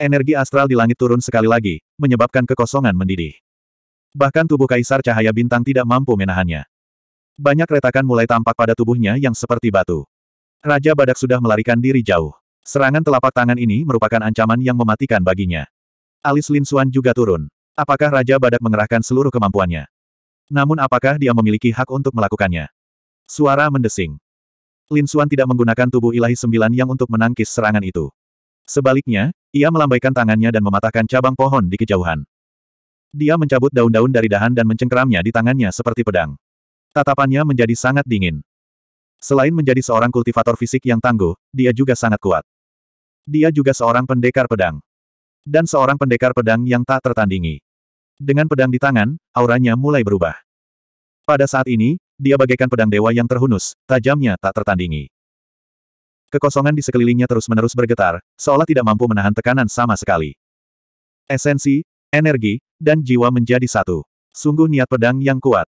Energi astral di langit turun sekali lagi, menyebabkan kekosongan mendidih. Bahkan tubuh Kaisar Cahaya Bintang tidak mampu menahannya. Banyak retakan mulai tampak pada tubuhnya yang seperti batu. Raja Badak sudah melarikan diri jauh. Serangan telapak tangan ini merupakan ancaman yang mematikan baginya. Alis Lin Suan juga turun. Apakah Raja Badak mengerahkan seluruh kemampuannya? Namun apakah dia memiliki hak untuk melakukannya? Suara mendesing. Lin Suan tidak menggunakan tubuh ilahi sembilan yang untuk menangkis serangan itu. Sebaliknya, ia melambaikan tangannya dan mematahkan cabang pohon di kejauhan. Dia mencabut daun-daun dari dahan dan mencengkeramnya di tangannya seperti pedang. Tatapannya menjadi sangat dingin. Selain menjadi seorang kultivator fisik yang tangguh, dia juga sangat kuat. Dia juga seorang pendekar pedang. Dan seorang pendekar pedang yang tak tertandingi. Dengan pedang di tangan, auranya mulai berubah. Pada saat ini, dia bagaikan pedang dewa yang terhunus, tajamnya tak tertandingi. Kekosongan di sekelilingnya terus-menerus bergetar, seolah tidak mampu menahan tekanan sama sekali. Esensi, energi, dan jiwa menjadi satu. Sungguh niat pedang yang kuat.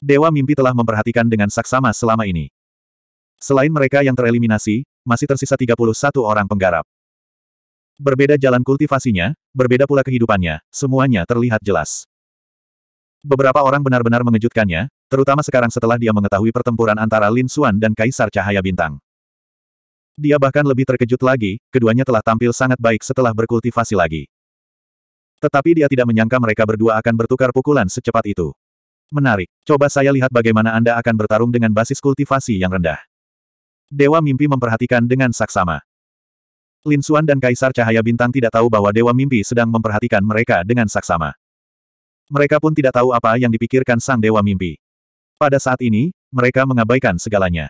Dewa Mimpi telah memperhatikan dengan saksama selama ini. Selain mereka yang tereliminasi, masih tersisa 31 orang penggarap. Berbeda jalan kultivasinya, berbeda pula kehidupannya, semuanya terlihat jelas. Beberapa orang benar-benar mengejutkannya, terutama sekarang setelah dia mengetahui pertempuran antara Lin Xuan dan Kaisar Cahaya Bintang. Dia bahkan lebih terkejut lagi, keduanya telah tampil sangat baik setelah berkultivasi lagi. Tetapi dia tidak menyangka mereka berdua akan bertukar pukulan secepat itu. Menarik, coba saya lihat bagaimana Anda akan bertarung dengan basis kultivasi yang rendah. Dewa Mimpi memperhatikan dengan saksama. Lin Xuan dan Kaisar Cahaya Bintang tidak tahu bahwa Dewa Mimpi sedang memperhatikan mereka dengan saksama. Mereka pun tidak tahu apa yang dipikirkan sang Dewa Mimpi. Pada saat ini, mereka mengabaikan segalanya.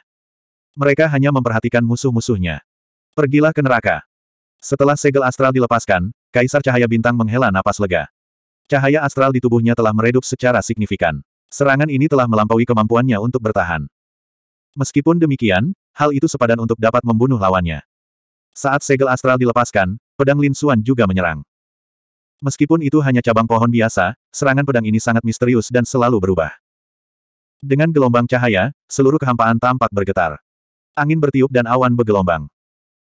Mereka hanya memperhatikan musuh-musuhnya. Pergilah ke neraka. Setelah segel astral dilepaskan, Kaisar Cahaya Bintang menghela napas lega. Cahaya astral di tubuhnya telah meredup secara signifikan. Serangan ini telah melampaui kemampuannya untuk bertahan. Meskipun demikian, hal itu sepadan untuk dapat membunuh lawannya. Saat segel astral dilepaskan, pedang Lin Xuan juga menyerang. Meskipun itu hanya cabang pohon biasa, serangan pedang ini sangat misterius dan selalu berubah. Dengan gelombang cahaya, seluruh kehampaan tampak bergetar. Angin bertiup dan awan bergelombang.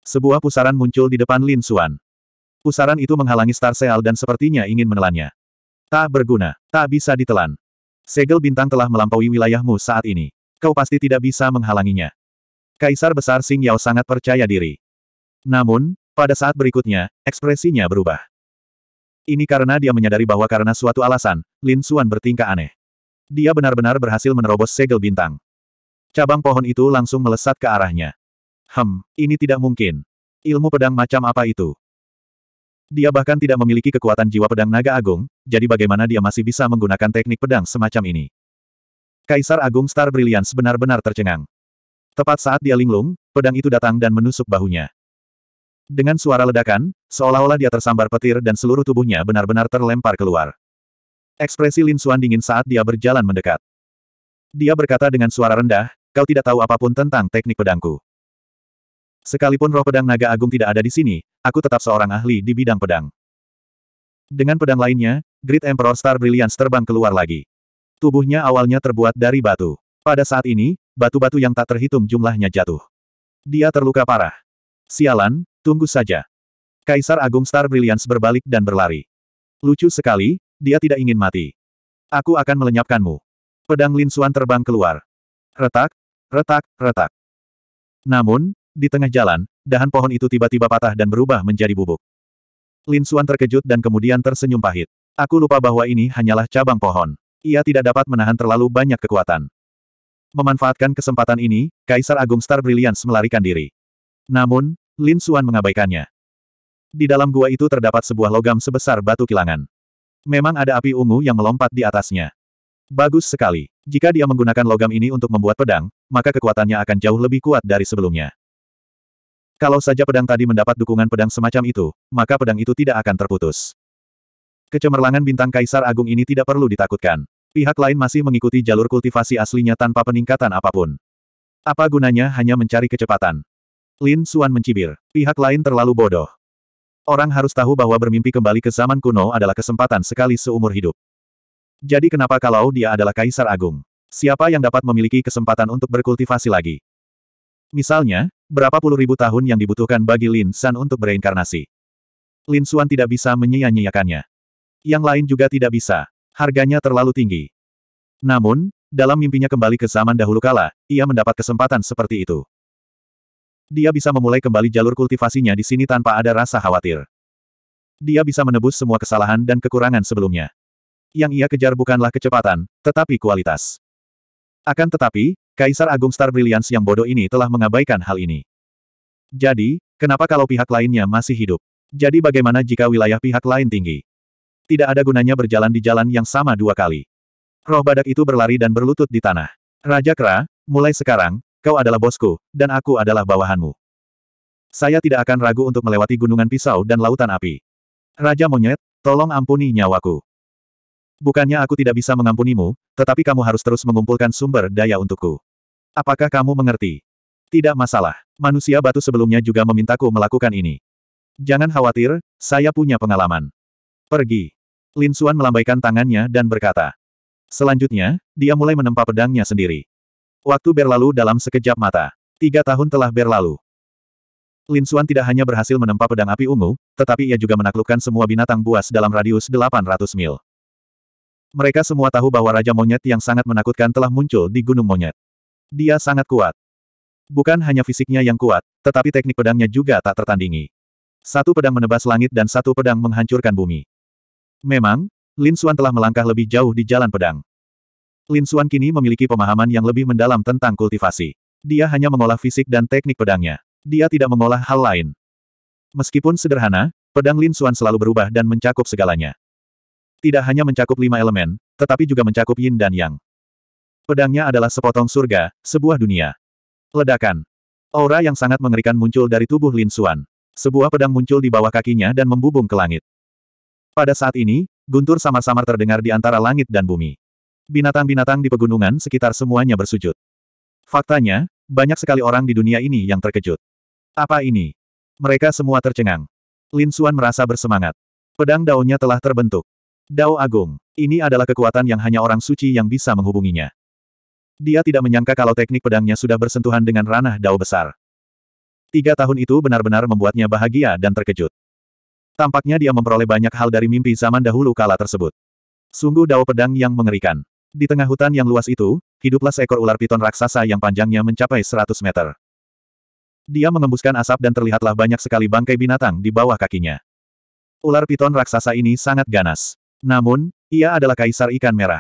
Sebuah pusaran muncul di depan Lin Xuan. Pusaran itu menghalangi Star Seal dan sepertinya ingin menelannya. Tak berguna. Tak bisa ditelan. Segel bintang telah melampaui wilayahmu saat ini. Kau pasti tidak bisa menghalanginya. Kaisar Besar Sing Yao sangat percaya diri. Namun, pada saat berikutnya, ekspresinya berubah. Ini karena dia menyadari bahwa karena suatu alasan, Lin Xuan bertingkah aneh. Dia benar-benar berhasil menerobos segel bintang. Cabang pohon itu langsung melesat ke arahnya. Hem, ini tidak mungkin. Ilmu pedang macam apa itu? Dia bahkan tidak memiliki kekuatan jiwa pedang naga agung, jadi bagaimana dia masih bisa menggunakan teknik pedang semacam ini? Kaisar Agung Star Brilliance benar-benar tercengang. Tepat saat dia linglung, pedang itu datang dan menusuk bahunya. Dengan suara ledakan, seolah-olah dia tersambar petir dan seluruh tubuhnya benar-benar terlempar keluar. Ekspresi Lin Suan dingin saat dia berjalan mendekat. Dia berkata dengan suara rendah, kau tidak tahu apapun tentang teknik pedangku. Sekalipun roh pedang naga agung tidak ada di sini, aku tetap seorang ahli di bidang pedang. Dengan pedang lainnya, Great Emperor Star Brilliance terbang keluar lagi. Tubuhnya awalnya terbuat dari batu. Pada saat ini, batu-batu yang tak terhitung jumlahnya jatuh. Dia terluka parah. Sialan, tunggu saja. Kaisar Agung Star Brilliance berbalik dan berlari. Lucu sekali, dia tidak ingin mati. Aku akan melenyapkanmu. Pedang Lin Xuan terbang keluar. Retak, Retak, retak. Namun, di tengah jalan, dahan pohon itu tiba-tiba patah dan berubah menjadi bubuk. Lin Xuan terkejut dan kemudian tersenyum pahit. Aku lupa bahwa ini hanyalah cabang pohon. Ia tidak dapat menahan terlalu banyak kekuatan. Memanfaatkan kesempatan ini, Kaisar Agung Star Brilliance melarikan diri. Namun, Lin Xuan mengabaikannya. Di dalam gua itu terdapat sebuah logam sebesar batu kilangan. Memang ada api ungu yang melompat di atasnya. Bagus sekali. Jika dia menggunakan logam ini untuk membuat pedang, maka kekuatannya akan jauh lebih kuat dari sebelumnya. Kalau saja pedang tadi mendapat dukungan pedang semacam itu, maka pedang itu tidak akan terputus. Kecemerlangan bintang Kaisar Agung ini tidak perlu ditakutkan. Pihak lain masih mengikuti jalur kultivasi aslinya tanpa peningkatan apapun. Apa gunanya hanya mencari kecepatan? Lin Suan mencibir. Pihak lain terlalu bodoh. Orang harus tahu bahwa bermimpi kembali ke zaman kuno adalah kesempatan sekali seumur hidup. Jadi kenapa kalau dia adalah Kaisar Agung? Siapa yang dapat memiliki kesempatan untuk berkultivasi lagi? Misalnya, berapa puluh ribu tahun yang dibutuhkan bagi Lin San untuk bereinkarnasi? Lin Xuan tidak bisa menyia-nyiakannya. Yang lain juga tidak bisa. Harganya terlalu tinggi. Namun, dalam mimpinya kembali ke zaman dahulu kala, ia mendapat kesempatan seperti itu. Dia bisa memulai kembali jalur kultivasinya di sini tanpa ada rasa khawatir. Dia bisa menebus semua kesalahan dan kekurangan sebelumnya. Yang ia kejar bukanlah kecepatan, tetapi kualitas. Akan tetapi, Kaisar Agung Star Brilliance yang bodoh ini telah mengabaikan hal ini. Jadi, kenapa kalau pihak lainnya masih hidup? Jadi bagaimana jika wilayah pihak lain tinggi? Tidak ada gunanya berjalan di jalan yang sama dua kali. Roh badak itu berlari dan berlutut di tanah. Raja Kera, mulai sekarang, kau adalah bosku, dan aku adalah bawahanmu. Saya tidak akan ragu untuk melewati gunungan pisau dan lautan api. Raja Monyet, tolong ampuni nyawaku. Bukannya aku tidak bisa mengampunimu, tetapi kamu harus terus mengumpulkan sumber daya untukku. Apakah kamu mengerti? Tidak masalah. Manusia batu sebelumnya juga memintaku melakukan ini. Jangan khawatir, saya punya pengalaman. Pergi. Lin Xuan melambaikan tangannya dan berkata. Selanjutnya, dia mulai menempa pedangnya sendiri. Waktu berlalu dalam sekejap mata. Tiga tahun telah berlalu. Lin Xuan tidak hanya berhasil menempa pedang api ungu, tetapi ia juga menaklukkan semua binatang buas dalam radius 800 mil. Mereka semua tahu bahwa Raja Monyet yang sangat menakutkan telah muncul di Gunung Monyet. Dia sangat kuat. Bukan hanya fisiknya yang kuat, tetapi teknik pedangnya juga tak tertandingi. Satu pedang menebas langit dan satu pedang menghancurkan bumi. Memang, Lin Xuan telah melangkah lebih jauh di jalan pedang. Lin Xuan kini memiliki pemahaman yang lebih mendalam tentang kultivasi. Dia hanya mengolah fisik dan teknik pedangnya. Dia tidak mengolah hal lain. Meskipun sederhana, pedang Lin Xuan selalu berubah dan mencakup segalanya. Tidak hanya mencakup lima elemen, tetapi juga mencakup yin dan yang. Pedangnya adalah sepotong surga, sebuah dunia. Ledakan. Aura yang sangat mengerikan muncul dari tubuh Lin Xuan. Sebuah pedang muncul di bawah kakinya dan membubung ke langit. Pada saat ini, guntur samar-samar terdengar di antara langit dan bumi. Binatang-binatang di pegunungan sekitar semuanya bersujud. Faktanya, banyak sekali orang di dunia ini yang terkejut. Apa ini? Mereka semua tercengang. Lin Xuan merasa bersemangat. Pedang daunnya telah terbentuk. Dao Agung. Ini adalah kekuatan yang hanya orang suci yang bisa menghubunginya. Dia tidak menyangka kalau teknik pedangnya sudah bersentuhan dengan ranah Dao besar. Tiga tahun itu benar-benar membuatnya bahagia dan terkejut. Tampaknya dia memperoleh banyak hal dari mimpi zaman dahulu kala tersebut. Sungguh Dao pedang yang mengerikan. Di tengah hutan yang luas itu, hiduplah seekor ular piton raksasa yang panjangnya mencapai 100 meter. Dia mengembuskan asap dan terlihatlah banyak sekali bangkai binatang di bawah kakinya. Ular piton raksasa ini sangat ganas. Namun, ia adalah Kaisar Ikan Merah.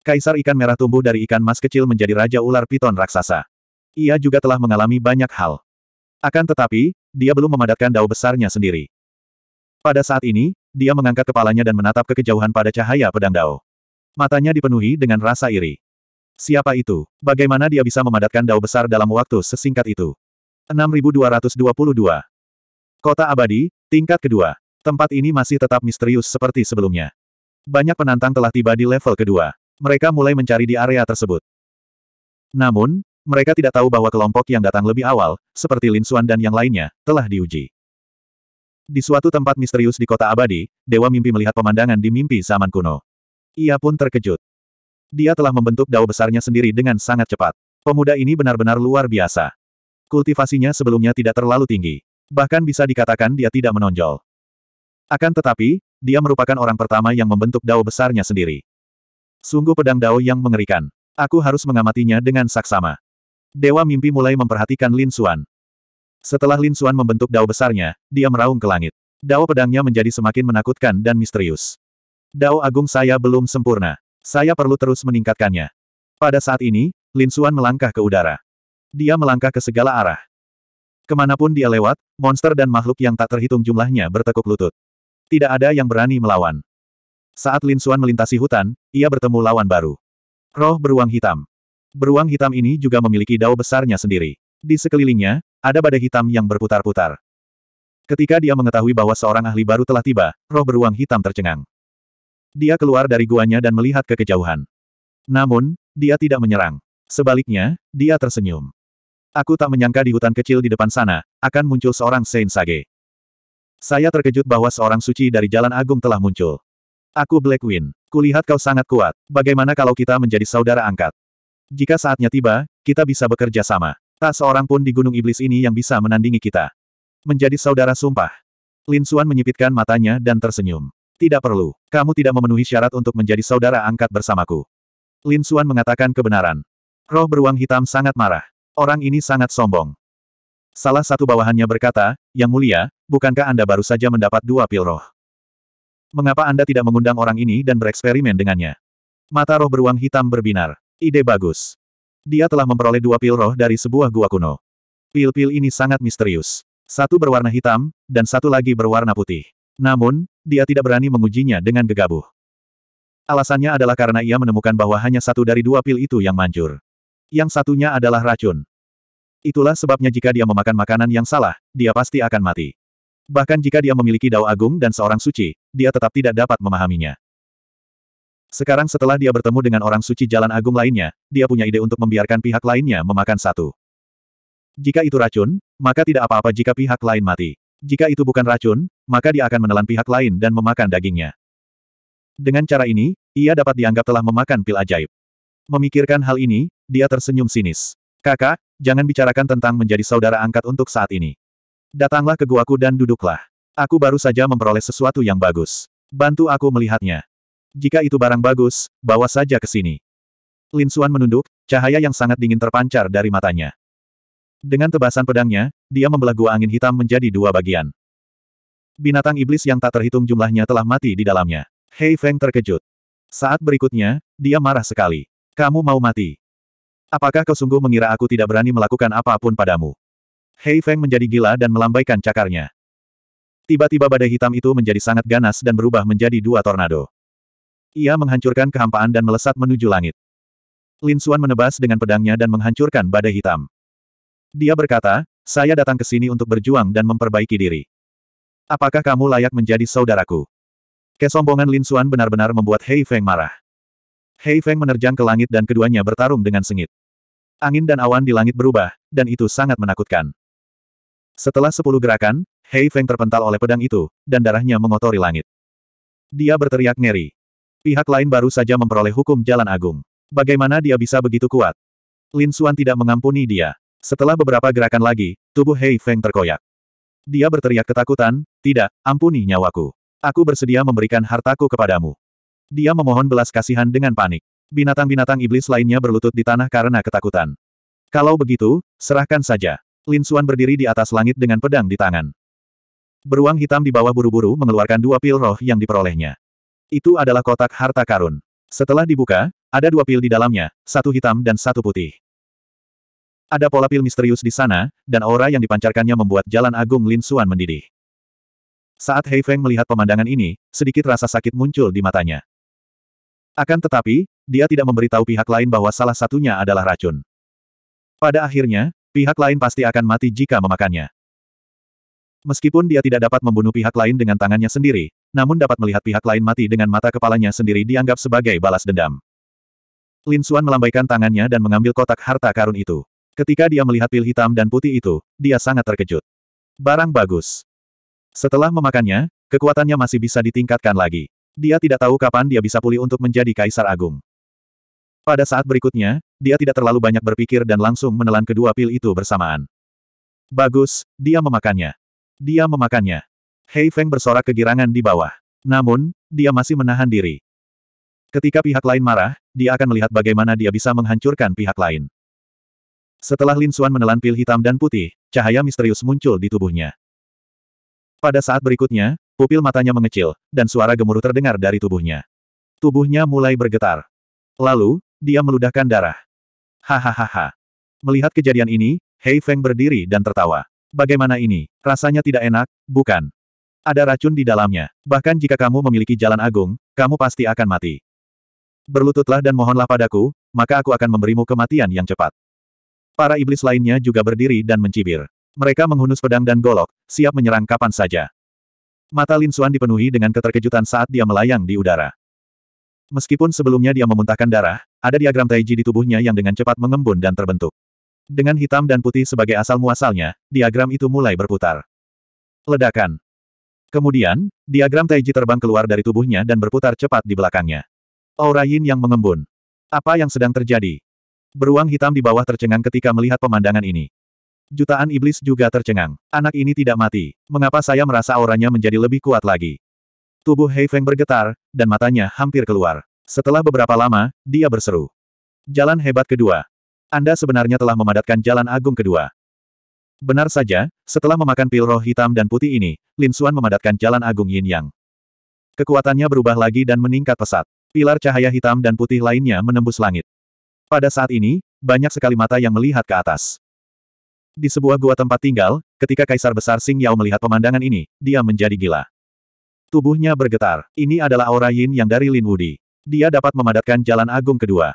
Kaisar Ikan Merah tumbuh dari ikan mas kecil menjadi Raja Ular Piton Raksasa. Ia juga telah mengalami banyak hal. Akan tetapi, dia belum memadatkan dao besarnya sendiri. Pada saat ini, dia mengangkat kepalanya dan menatap ke kejauhan pada cahaya pedang dao. Matanya dipenuhi dengan rasa iri. Siapa itu? Bagaimana dia bisa memadatkan dao besar dalam waktu sesingkat itu? 6222. Kota Abadi, tingkat kedua. Tempat ini masih tetap misterius seperti sebelumnya. Banyak penantang telah tiba di level kedua. Mereka mulai mencari di area tersebut. Namun, mereka tidak tahu bahwa kelompok yang datang lebih awal, seperti Lin Xuan dan yang lainnya, telah diuji. Di suatu tempat misterius di kota abadi, Dewa Mimpi melihat pemandangan di mimpi zaman kuno. Ia pun terkejut. Dia telah membentuk dao besarnya sendiri dengan sangat cepat. Pemuda ini benar-benar luar biasa. Kultivasinya sebelumnya tidak terlalu tinggi. Bahkan bisa dikatakan dia tidak menonjol. Akan tetapi, dia merupakan orang pertama yang membentuk dao besarnya sendiri. Sungguh pedang dao yang mengerikan. Aku harus mengamatinya dengan saksama. Dewa mimpi mulai memperhatikan Lin Xuan. Setelah Lin Xuan membentuk dao besarnya, dia meraung ke langit. Dao pedangnya menjadi semakin menakutkan dan misterius. Dao agung saya belum sempurna. Saya perlu terus meningkatkannya. Pada saat ini, Lin Xuan melangkah ke udara. Dia melangkah ke segala arah. Kemanapun dia lewat, monster dan makhluk yang tak terhitung jumlahnya bertekuk lutut. Tidak ada yang berani melawan. Saat Lin Xuan melintasi hutan, ia bertemu lawan baru. Roh beruang hitam. Beruang hitam ini juga memiliki dao besarnya sendiri. Di sekelilingnya, ada badai hitam yang berputar-putar. Ketika dia mengetahui bahwa seorang ahli baru telah tiba, roh beruang hitam tercengang. Dia keluar dari guanya dan melihat ke kejauhan. Namun, dia tidak menyerang. Sebaliknya, dia tersenyum. Aku tak menyangka di hutan kecil di depan sana, akan muncul seorang Saint Sage. Saya terkejut bahwa seorang suci dari Jalan Agung telah muncul. Aku Black Wind. Kulihat kau sangat kuat. Bagaimana kalau kita menjadi saudara angkat? Jika saatnya tiba, kita bisa bekerja sama. Tak seorang pun di Gunung Iblis ini yang bisa menandingi kita. Menjadi saudara sumpah. Lin Suan menyipitkan matanya dan tersenyum. Tidak perlu. Kamu tidak memenuhi syarat untuk menjadi saudara angkat bersamaku. Lin Suan mengatakan kebenaran. Roh beruang hitam sangat marah. Orang ini sangat sombong. Salah satu bawahannya berkata, Yang mulia, bukankah Anda baru saja mendapat dua pil roh? Mengapa Anda tidak mengundang orang ini dan bereksperimen dengannya? Mata roh beruang hitam berbinar. Ide bagus. Dia telah memperoleh dua pil roh dari sebuah gua kuno. Pil-pil ini sangat misterius. Satu berwarna hitam, dan satu lagi berwarna putih. Namun, dia tidak berani mengujinya dengan gegabah. Alasannya adalah karena ia menemukan bahwa hanya satu dari dua pil itu yang manjur. Yang satunya adalah racun. Itulah sebabnya jika dia memakan makanan yang salah, dia pasti akan mati. Bahkan jika dia memiliki dao agung dan seorang suci, dia tetap tidak dapat memahaminya. Sekarang setelah dia bertemu dengan orang suci jalan agung lainnya, dia punya ide untuk membiarkan pihak lainnya memakan satu. Jika itu racun, maka tidak apa-apa jika pihak lain mati. Jika itu bukan racun, maka dia akan menelan pihak lain dan memakan dagingnya. Dengan cara ini, ia dapat dianggap telah memakan pil ajaib. Memikirkan hal ini, dia tersenyum sinis. Kakak, jangan bicarakan tentang menjadi saudara angkat untuk saat ini. Datanglah ke guaku dan duduklah. Aku baru saja memperoleh sesuatu yang bagus. Bantu aku melihatnya. Jika itu barang bagus, bawa saja ke sini. Lin Xuan menunduk, cahaya yang sangat dingin terpancar dari matanya. Dengan tebasan pedangnya, dia membelah gua angin hitam menjadi dua bagian. Binatang iblis yang tak terhitung jumlahnya telah mati di dalamnya. Hei Feng terkejut. Saat berikutnya, dia marah sekali. Kamu mau mati. Apakah kau sungguh mengira aku tidak berani melakukan apapun padamu? Hei Feng menjadi gila dan melambaikan cakarnya. Tiba-tiba badai hitam itu menjadi sangat ganas dan berubah menjadi dua tornado. Ia menghancurkan kehampaan dan melesat menuju langit. Lin Xuan menebas dengan pedangnya dan menghancurkan badai hitam. Dia berkata, saya datang ke sini untuk berjuang dan memperbaiki diri. Apakah kamu layak menjadi saudaraku? Kesombongan Lin Xuan benar-benar membuat Hei Feng marah. Hei Feng menerjang ke langit dan keduanya bertarung dengan sengit. Angin dan awan di langit berubah, dan itu sangat menakutkan. Setelah sepuluh gerakan, Hei Feng terpental oleh pedang itu, dan darahnya mengotori langit. Dia berteriak ngeri. Pihak lain baru saja memperoleh hukum jalan agung. Bagaimana dia bisa begitu kuat? Lin Xuan tidak mengampuni dia. Setelah beberapa gerakan lagi, tubuh Hei Feng terkoyak. Dia berteriak ketakutan, tidak, ampuni nyawaku. Aku bersedia memberikan hartaku kepadamu. Dia memohon belas kasihan dengan panik. Binatang-binatang iblis lainnya berlutut di tanah karena ketakutan. Kalau begitu, serahkan saja. Lin Xuan berdiri di atas langit dengan pedang di tangan. Beruang hitam di bawah buru-buru mengeluarkan dua pil roh yang diperolehnya. Itu adalah kotak harta karun. Setelah dibuka, ada dua pil di dalamnya, satu hitam dan satu putih. Ada pola pil misterius di sana, dan aura yang dipancarkannya membuat jalan agung Lin Xuan mendidih. Saat Hei Feng melihat pemandangan ini, sedikit rasa sakit muncul di matanya. Akan tetapi, dia tidak memberitahu pihak lain bahwa salah satunya adalah racun. Pada akhirnya, pihak lain pasti akan mati jika memakannya. Meskipun dia tidak dapat membunuh pihak lain dengan tangannya sendiri, namun dapat melihat pihak lain mati dengan mata kepalanya sendiri dianggap sebagai balas dendam. Lin Xuan melambaikan tangannya dan mengambil kotak harta karun itu. Ketika dia melihat pil hitam dan putih itu, dia sangat terkejut. Barang bagus. Setelah memakannya, kekuatannya masih bisa ditingkatkan lagi. Dia tidak tahu kapan dia bisa pulih untuk menjadi Kaisar Agung. Pada saat berikutnya, dia tidak terlalu banyak berpikir dan langsung menelan kedua pil itu bersamaan. Bagus, dia memakannya. Dia memakannya. Hei Feng bersorak kegirangan di bawah. Namun, dia masih menahan diri. Ketika pihak lain marah, dia akan melihat bagaimana dia bisa menghancurkan pihak lain. Setelah Lin Xuan menelan pil hitam dan putih, cahaya misterius muncul di tubuhnya. Pada saat berikutnya, pupil matanya mengecil, dan suara gemuruh terdengar dari tubuhnya. Tubuhnya mulai bergetar. Lalu, dia meludahkan darah. Hahaha. Melihat kejadian ini, Hei Feng berdiri dan tertawa. Bagaimana ini? Rasanya tidak enak, bukan? Ada racun di dalamnya. Bahkan jika kamu memiliki jalan agung, kamu pasti akan mati. Berlututlah dan mohonlah padaku, maka aku akan memberimu kematian yang cepat. Para iblis lainnya juga berdiri dan mencibir. Mereka menghunus pedang dan golok, siap menyerang kapan saja. Mata Lin Xuan dipenuhi dengan keterkejutan saat dia melayang di udara. Meskipun sebelumnya dia memuntahkan darah, ada diagram Taiji di tubuhnya yang dengan cepat mengembun dan terbentuk. Dengan hitam dan putih sebagai asal-muasalnya, diagram itu mulai berputar. Ledakan. Kemudian, diagram Taiji terbang keluar dari tubuhnya dan berputar cepat di belakangnya. Aura Yin yang mengembun. Apa yang sedang terjadi? Beruang hitam di bawah tercengang ketika melihat pemandangan ini. Jutaan iblis juga tercengang. Anak ini tidak mati. Mengapa saya merasa auranya menjadi lebih kuat lagi? Tubuh Hei Feng bergetar, dan matanya hampir keluar. Setelah beberapa lama, dia berseru. Jalan hebat kedua. Anda sebenarnya telah memadatkan jalan agung kedua. Benar saja, setelah memakan pil roh hitam dan putih ini, Lin Suan memadatkan jalan agung yin yang. Kekuatannya berubah lagi dan meningkat pesat. Pilar cahaya hitam dan putih lainnya menembus langit. Pada saat ini, banyak sekali mata yang melihat ke atas. Di sebuah gua tempat tinggal, ketika Kaisar Besar Sing Yao melihat pemandangan ini, dia menjadi gila. Tubuhnya bergetar. Ini adalah aura yin yang dari Lin Wudi. Dia dapat memadatkan jalan agung kedua.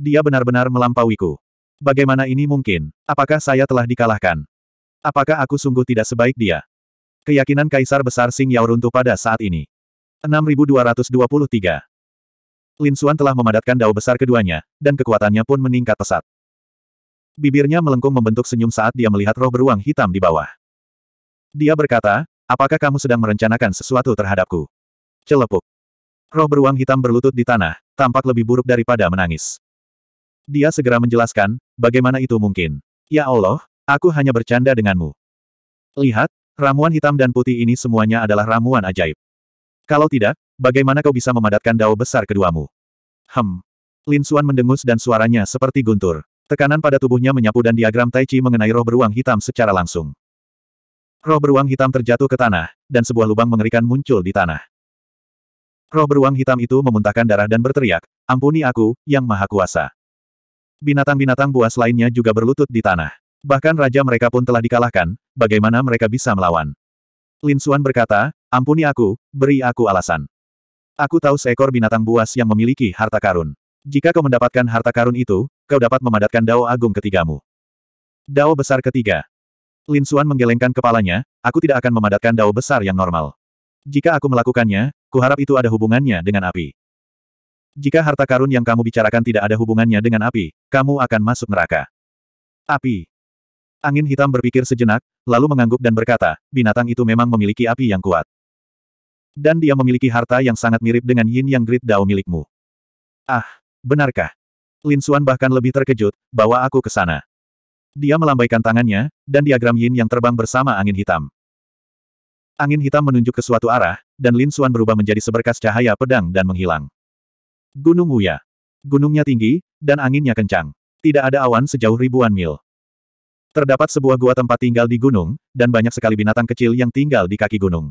Dia benar-benar melampauiku. Bagaimana ini mungkin? Apakah saya telah dikalahkan? Apakah aku sungguh tidak sebaik dia? Keyakinan Kaisar Besar Sing Yao runtuh pada saat ini. 6223 Lin Xuan telah memadatkan dao besar keduanya, dan kekuatannya pun meningkat pesat. Bibirnya melengkung membentuk senyum saat dia melihat roh beruang hitam di bawah. Dia berkata, apakah kamu sedang merencanakan sesuatu terhadapku? Celepuk. Roh beruang hitam berlutut di tanah, tampak lebih buruk daripada menangis. Dia segera menjelaskan, bagaimana itu mungkin. Ya Allah, aku hanya bercanda denganmu. Lihat, ramuan hitam dan putih ini semuanya adalah ramuan ajaib. Kalau tidak, bagaimana kau bisa memadatkan dao besar keduamu? Hem. Lin Xuan mendengus dan suaranya seperti guntur. Tekanan pada tubuhnya menyapu dan diagram Tai Chi mengenai roh beruang hitam secara langsung. Roh beruang hitam terjatuh ke tanah, dan sebuah lubang mengerikan muncul di tanah. Roh beruang hitam itu memuntahkan darah dan berteriak, ampuni aku, yang maha kuasa. Binatang-binatang buas lainnya juga berlutut di tanah. Bahkan raja mereka pun telah dikalahkan, bagaimana mereka bisa melawan? Lin Xuan berkata, ampuni aku, beri aku alasan. Aku tahu seekor binatang buas yang memiliki harta karun. Jika kau mendapatkan harta karun itu, kau dapat memadatkan dao agung ketigamu. Dao besar ketiga. Lin Xuan menggelengkan kepalanya, aku tidak akan memadatkan dao besar yang normal. Jika aku melakukannya, kuharap itu ada hubungannya dengan api. Jika harta karun yang kamu bicarakan tidak ada hubungannya dengan api, kamu akan masuk neraka. Api. Angin hitam berpikir sejenak, lalu mengangguk dan berkata, binatang itu memang memiliki api yang kuat. Dan dia memiliki harta yang sangat mirip dengan yin yang grid dao milikmu. Ah, benarkah? Lin Xuan bahkan lebih terkejut, bawa aku ke sana. Dia melambaikan tangannya, dan diagram yin yang terbang bersama angin hitam. Angin hitam menunjuk ke suatu arah, dan Lin Xuan berubah menjadi seberkas cahaya pedang dan menghilang. Gunung Wuya. Gunungnya tinggi, dan anginnya kencang. Tidak ada awan sejauh ribuan mil. Terdapat sebuah gua tempat tinggal di gunung, dan banyak sekali binatang kecil yang tinggal di kaki gunung.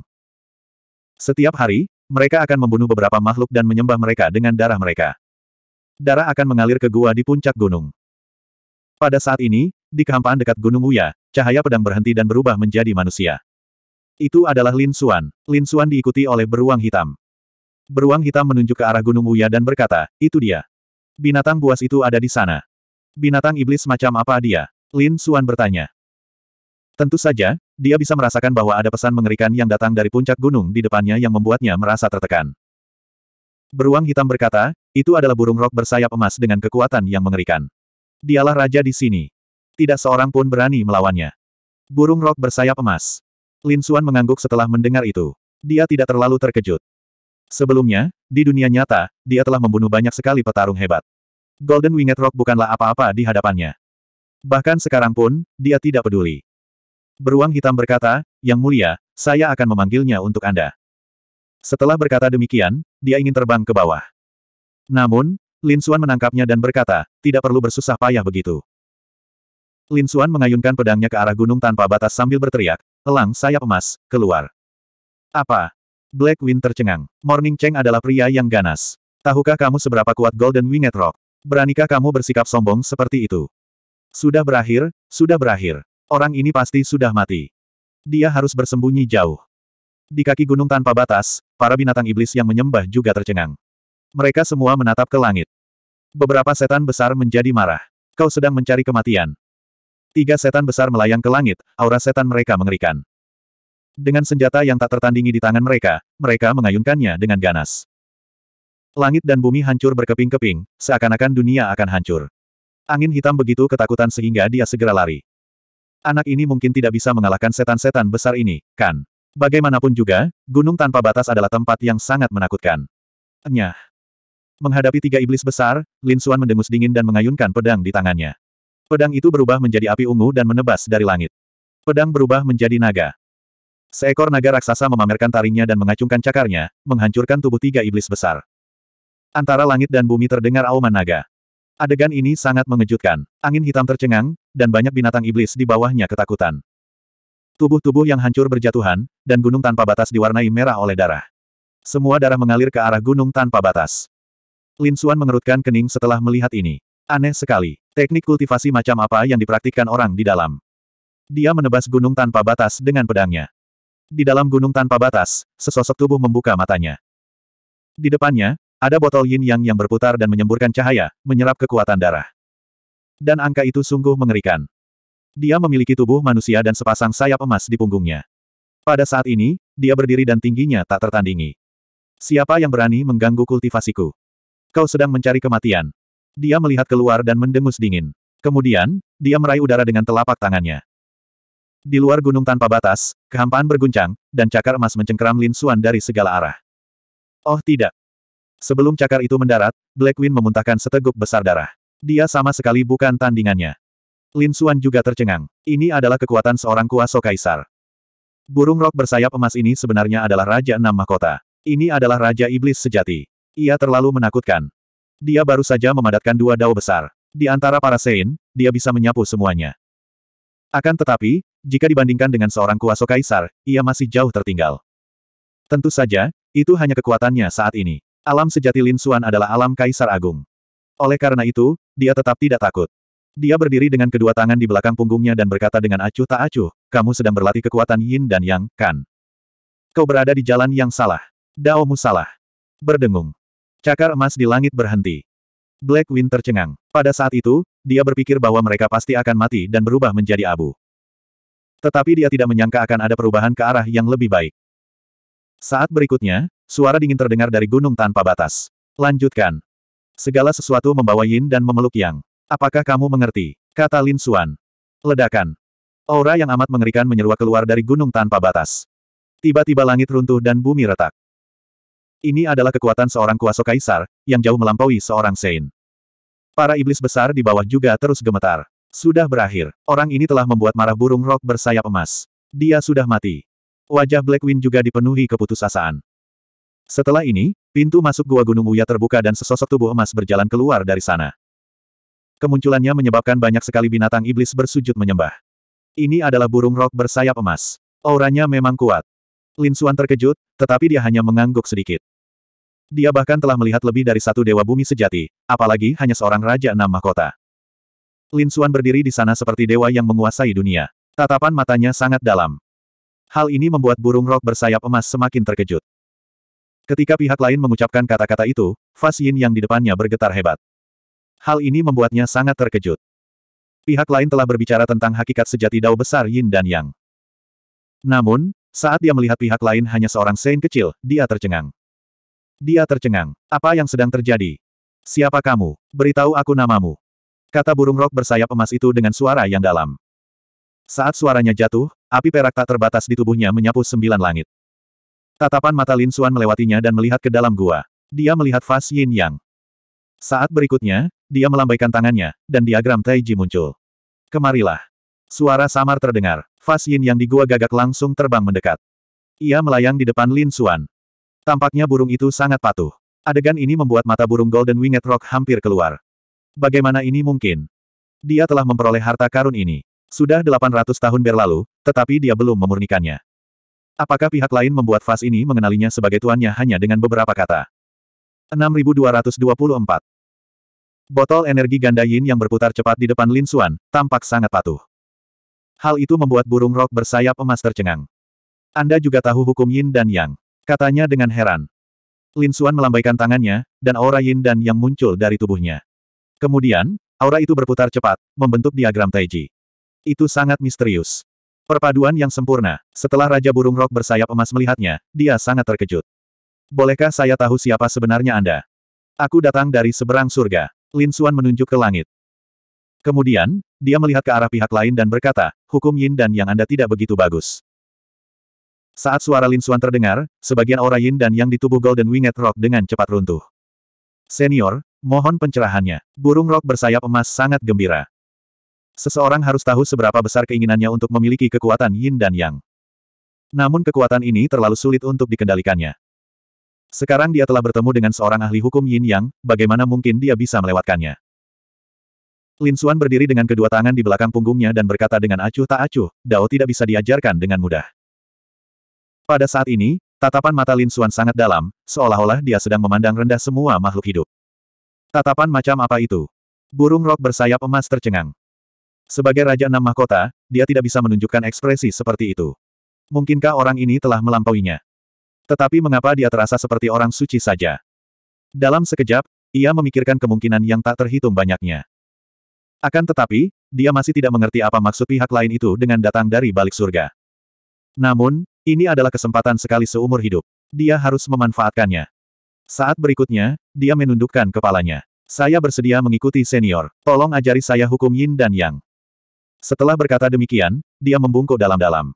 Setiap hari, mereka akan membunuh beberapa makhluk dan menyembah mereka dengan darah mereka. Darah akan mengalir ke gua di puncak gunung. Pada saat ini, di kehampaan dekat Gunung Uya, cahaya pedang berhenti dan berubah menjadi manusia. Itu adalah Lin Suan. Lin Suan diikuti oleh beruang hitam. Beruang hitam menunjuk ke arah Gunung Uya dan berkata, itu dia. Binatang buas itu ada di sana. Binatang iblis macam apa dia? Lin Suan bertanya. Tentu saja, dia bisa merasakan bahwa ada pesan mengerikan yang datang dari puncak gunung di depannya yang membuatnya merasa tertekan. Beruang hitam berkata, itu adalah burung rok bersayap emas dengan kekuatan yang mengerikan. Dialah raja di sini. Tidak seorang pun berani melawannya. Burung rok bersayap emas. Lin Suan mengangguk setelah mendengar itu. Dia tidak terlalu terkejut. Sebelumnya, di dunia nyata, dia telah membunuh banyak sekali petarung hebat. Golden Winged Rock bukanlah apa-apa di hadapannya. Bahkan sekarang pun, dia tidak peduli. Beruang hitam berkata, Yang mulia, saya akan memanggilnya untuk Anda. Setelah berkata demikian, dia ingin terbang ke bawah. Namun, Lin Suan menangkapnya dan berkata, tidak perlu bersusah payah begitu. Lin Suan mengayunkan pedangnya ke arah gunung tanpa batas sambil berteriak, elang sayap emas, keluar. Apa? Black Wind tercengang. Morning Cheng adalah pria yang ganas. Tahukah kamu seberapa kuat Golden Winged Rock? Beranikah kamu bersikap sombong seperti itu? Sudah berakhir, sudah berakhir. Orang ini pasti sudah mati. Dia harus bersembunyi jauh. Di kaki gunung tanpa batas, para binatang iblis yang menyembah juga tercengang. Mereka semua menatap ke langit. Beberapa setan besar menjadi marah. Kau sedang mencari kematian. Tiga setan besar melayang ke langit, aura setan mereka mengerikan. Dengan senjata yang tak tertandingi di tangan mereka, mereka mengayunkannya dengan ganas. Langit dan bumi hancur berkeping-keping, seakan-akan dunia akan hancur. Angin hitam begitu ketakutan sehingga dia segera lari. Anak ini mungkin tidak bisa mengalahkan setan-setan besar ini, kan? Bagaimanapun juga, gunung tanpa batas adalah tempat yang sangat menakutkan. Nyah. Menghadapi tiga iblis besar, Lin Suan mendengus dingin dan mengayunkan pedang di tangannya. Pedang itu berubah menjadi api ungu dan menebas dari langit. Pedang berubah menjadi naga. Seekor naga raksasa memamerkan taringnya dan mengacungkan cakarnya, menghancurkan tubuh tiga iblis besar. Antara langit dan bumi terdengar auman naga. Adegan ini sangat mengejutkan. Angin hitam tercengang, dan banyak binatang iblis di bawahnya ketakutan. Tubuh-tubuh yang hancur berjatuhan, dan gunung tanpa batas diwarnai merah oleh darah. Semua darah mengalir ke arah gunung tanpa batas. Lin Suan mengerutkan kening setelah melihat ini. Aneh sekali. Teknik kultivasi macam apa yang dipraktikkan orang di dalam? Dia menebas gunung tanpa batas dengan pedangnya. Di dalam gunung tanpa batas, sesosok tubuh membuka matanya. Di depannya, ada botol yin yang yang berputar dan menyemburkan cahaya, menyerap kekuatan darah. Dan angka itu sungguh mengerikan. Dia memiliki tubuh manusia dan sepasang sayap emas di punggungnya. Pada saat ini, dia berdiri dan tingginya tak tertandingi. Siapa yang berani mengganggu kultivasiku? Kau sedang mencari kematian. Dia melihat keluar dan mendengus dingin. Kemudian, dia meraih udara dengan telapak tangannya. Di luar gunung tanpa batas, kehampaan berguncang, dan cakar emas mencengkeram Lin Xuan dari segala arah. Oh tidak. Sebelum cakar itu mendarat, Black Wind memuntahkan seteguk besar darah. Dia sama sekali bukan tandingannya. Lin Xuan juga tercengang. Ini adalah kekuatan seorang Kuasa kaisar. Burung rok bersayap emas ini sebenarnya adalah Raja Enam Mahkota. Ini adalah Raja Iblis sejati. Ia terlalu menakutkan. Dia baru saja memadatkan dua dao besar. Di antara para Sein, dia bisa menyapu semuanya. Akan tetapi, jika dibandingkan dengan seorang kuaso kaisar, ia masih jauh tertinggal. Tentu saja, itu hanya kekuatannya saat ini. Alam sejati Lin Suan adalah alam kaisar agung. Oleh karena itu, dia tetap tidak takut. Dia berdiri dengan kedua tangan di belakang punggungnya dan berkata dengan acuh tak acuh, kamu sedang berlatih kekuatan yin dan yang, kan. Kau berada di jalan yang salah. Daomu salah. Berdengung. Cakar emas di langit berhenti. Black Wind tercengang. Pada saat itu, dia berpikir bahwa mereka pasti akan mati dan berubah menjadi abu. Tetapi dia tidak menyangka akan ada perubahan ke arah yang lebih baik. Saat berikutnya, suara dingin terdengar dari gunung tanpa batas. Lanjutkan. Segala sesuatu membawa Yin dan memeluk Yang. Apakah kamu mengerti? Kata Lin Xuan. Ledakan. Aura yang amat mengerikan menyeruak keluar dari gunung tanpa batas. Tiba-tiba langit runtuh dan bumi retak. Ini adalah kekuatan seorang kuasa kaisar, yang jauh melampaui seorang Sein. Para iblis besar di bawah juga terus gemetar. Sudah berakhir. Orang ini telah membuat marah burung rok bersayap emas. Dia sudah mati. Wajah Blackwing juga dipenuhi keputusasaan. Setelah ini, pintu masuk gua Gunung Uya terbuka dan sesosok tubuh emas berjalan keluar dari sana. Kemunculannya menyebabkan banyak sekali binatang iblis bersujud menyembah. Ini adalah burung rok bersayap emas. Auranya memang kuat. Linsuan terkejut, tetapi dia hanya mengangguk sedikit. Dia bahkan telah melihat lebih dari satu dewa bumi sejati, apalagi hanya seorang raja enam mahkota. Lin Xuan berdiri di sana seperti dewa yang menguasai dunia. Tatapan matanya sangat dalam. Hal ini membuat burung rok bersayap emas semakin terkejut. Ketika pihak lain mengucapkan kata-kata itu, Fas Yin yang di depannya bergetar hebat. Hal ini membuatnya sangat terkejut. Pihak lain telah berbicara tentang hakikat sejati dao besar Yin dan Yang. Namun, saat dia melihat pihak lain hanya seorang Sein kecil, dia tercengang. Dia tercengang. Apa yang sedang terjadi? Siapa kamu? Beritahu aku namamu. Kata burung rok bersayap emas itu dengan suara yang dalam. Saat suaranya jatuh, api perak tak terbatas di tubuhnya menyapu sembilan langit. Tatapan mata Lin Xuan melewatinya dan melihat ke dalam gua. Dia melihat Fas Yin Yang. Saat berikutnya, dia melambaikan tangannya, dan diagram Taiji muncul. Kemarilah. Suara samar terdengar. Fas Yin Yang di gua gagak langsung terbang mendekat. Ia melayang di depan Lin Xuan. Tampaknya burung itu sangat patuh. Adegan ini membuat mata burung Golden Winged Rock hampir keluar. Bagaimana ini mungkin? Dia telah memperoleh harta karun ini. Sudah 800 tahun berlalu, tetapi dia belum memurnikannya. Apakah pihak lain membuat vas ini mengenalinya sebagai tuannya hanya dengan beberapa kata? 6224 Botol energi ganda yin yang berputar cepat di depan Lin Suan tampak sangat patuh. Hal itu membuat burung rok bersayap emas tercengang. Anda juga tahu hukum yin dan yang. Katanya dengan heran. Lin Xuan melambaikan tangannya, dan aura yin dan yang muncul dari tubuhnya. Kemudian, aura itu berputar cepat, membentuk diagram Taiji. Itu sangat misterius. Perpaduan yang sempurna. Setelah Raja Burung Rok bersayap emas melihatnya, dia sangat terkejut. Bolehkah saya tahu siapa sebenarnya Anda? Aku datang dari seberang surga. Lin Xuan menunjuk ke langit. Kemudian, dia melihat ke arah pihak lain dan berkata, hukum Yin dan Yang Anda tidak begitu bagus. Saat suara Lin Xuan terdengar, sebagian aura yin dan yang di tubuh Golden Winged Rock dengan cepat runtuh. Senior, mohon pencerahannya. Burung rock bersayap emas sangat gembira. Seseorang harus tahu seberapa besar keinginannya untuk memiliki kekuatan yin dan yang. Namun kekuatan ini terlalu sulit untuk dikendalikannya. Sekarang dia telah bertemu dengan seorang ahli hukum yin yang, bagaimana mungkin dia bisa melewatkannya. Lin Xuan berdiri dengan kedua tangan di belakang punggungnya dan berkata dengan acuh tak acuh, Dao tidak bisa diajarkan dengan mudah. Pada saat ini, tatapan mata Lin Xuan sangat dalam, seolah-olah dia sedang memandang rendah semua makhluk hidup. Tatapan macam apa itu? Burung rok bersayap emas tercengang. Sebagai Raja Enam Mahkota, dia tidak bisa menunjukkan ekspresi seperti itu. Mungkinkah orang ini telah melampauinya? Tetapi mengapa dia terasa seperti orang suci saja? Dalam sekejap, ia memikirkan kemungkinan yang tak terhitung banyaknya. Akan tetapi, dia masih tidak mengerti apa maksud pihak lain itu dengan datang dari balik surga. Namun, ini adalah kesempatan sekali seumur hidup. Dia harus memanfaatkannya. Saat berikutnya, dia menundukkan kepalanya. Saya bersedia mengikuti senior. Tolong ajari saya hukum yin dan yang. Setelah berkata demikian, dia membungkuk dalam-dalam.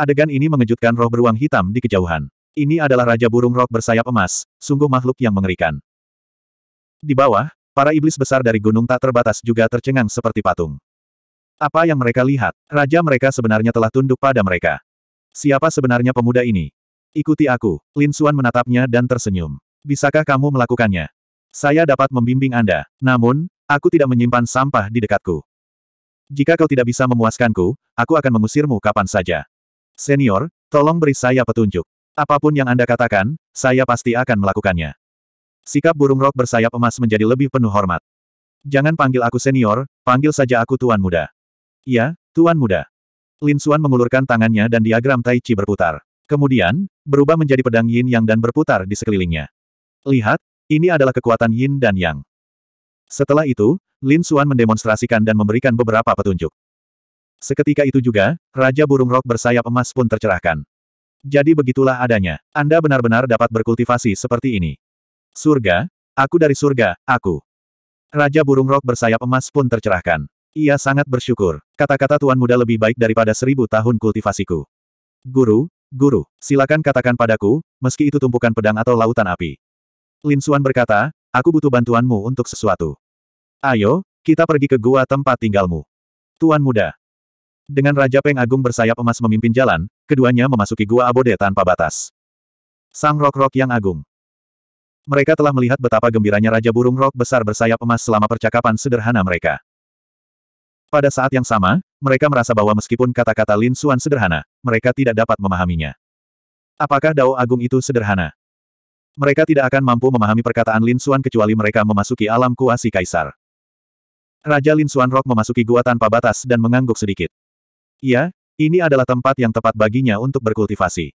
Adegan ini mengejutkan roh beruang hitam di kejauhan. Ini adalah Raja Burung Rok bersayap emas, sungguh makhluk yang mengerikan. Di bawah, para iblis besar dari gunung tak terbatas juga tercengang seperti patung. Apa yang mereka lihat? Raja mereka sebenarnya telah tunduk pada mereka. Siapa sebenarnya pemuda ini? Ikuti aku. Lin Suan menatapnya dan tersenyum. Bisakah kamu melakukannya? Saya dapat membimbing Anda. Namun, aku tidak menyimpan sampah di dekatku. Jika kau tidak bisa memuaskanku, aku akan mengusirmu kapan saja. Senior, tolong beri saya petunjuk. Apapun yang Anda katakan, saya pasti akan melakukannya. Sikap burung rok bersayap emas menjadi lebih penuh hormat. Jangan panggil aku senior, panggil saja aku tuan muda. Ya, tuan muda. Lin Xuan mengulurkan tangannya dan diagram Tai Chi berputar. Kemudian, berubah menjadi pedang Yin Yang dan berputar di sekelilingnya. Lihat, ini adalah kekuatan Yin dan Yang. Setelah itu, Lin Xuan mendemonstrasikan dan memberikan beberapa petunjuk. Seketika itu juga, Raja Burung Rok bersayap emas pun tercerahkan. Jadi begitulah adanya. Anda benar-benar dapat berkultivasi seperti ini. Surga, aku dari surga, aku. Raja Burung Rok bersayap emas pun tercerahkan. Ia sangat bersyukur. Kata-kata tuan muda lebih baik daripada seribu tahun kultivasiku. Guru, guru, silakan katakan padaku, meski itu tumpukan pedang atau lautan api. Lin Xuan berkata, aku butuh bantuanmu untuk sesuatu. Ayo, kita pergi ke gua tempat tinggalmu. Tuan muda. Dengan Raja Peng Agung bersayap emas memimpin jalan, keduanya memasuki gua abode tanpa batas. Sang Rok-Rok yang agung. Mereka telah melihat betapa gembiranya Raja Burung Rok besar bersayap emas selama percakapan sederhana mereka. Pada saat yang sama, mereka merasa bahwa meskipun kata-kata Lin Xuan sederhana, mereka tidak dapat memahaminya. Apakah Dao Agung itu sederhana? Mereka tidak akan mampu memahami perkataan Lin Xuan kecuali mereka memasuki alam kuasi kaisar. Raja Lin Xuan Rock memasuki gua tanpa batas dan mengangguk sedikit. Iya, ini adalah tempat yang tepat baginya untuk berkultivasi.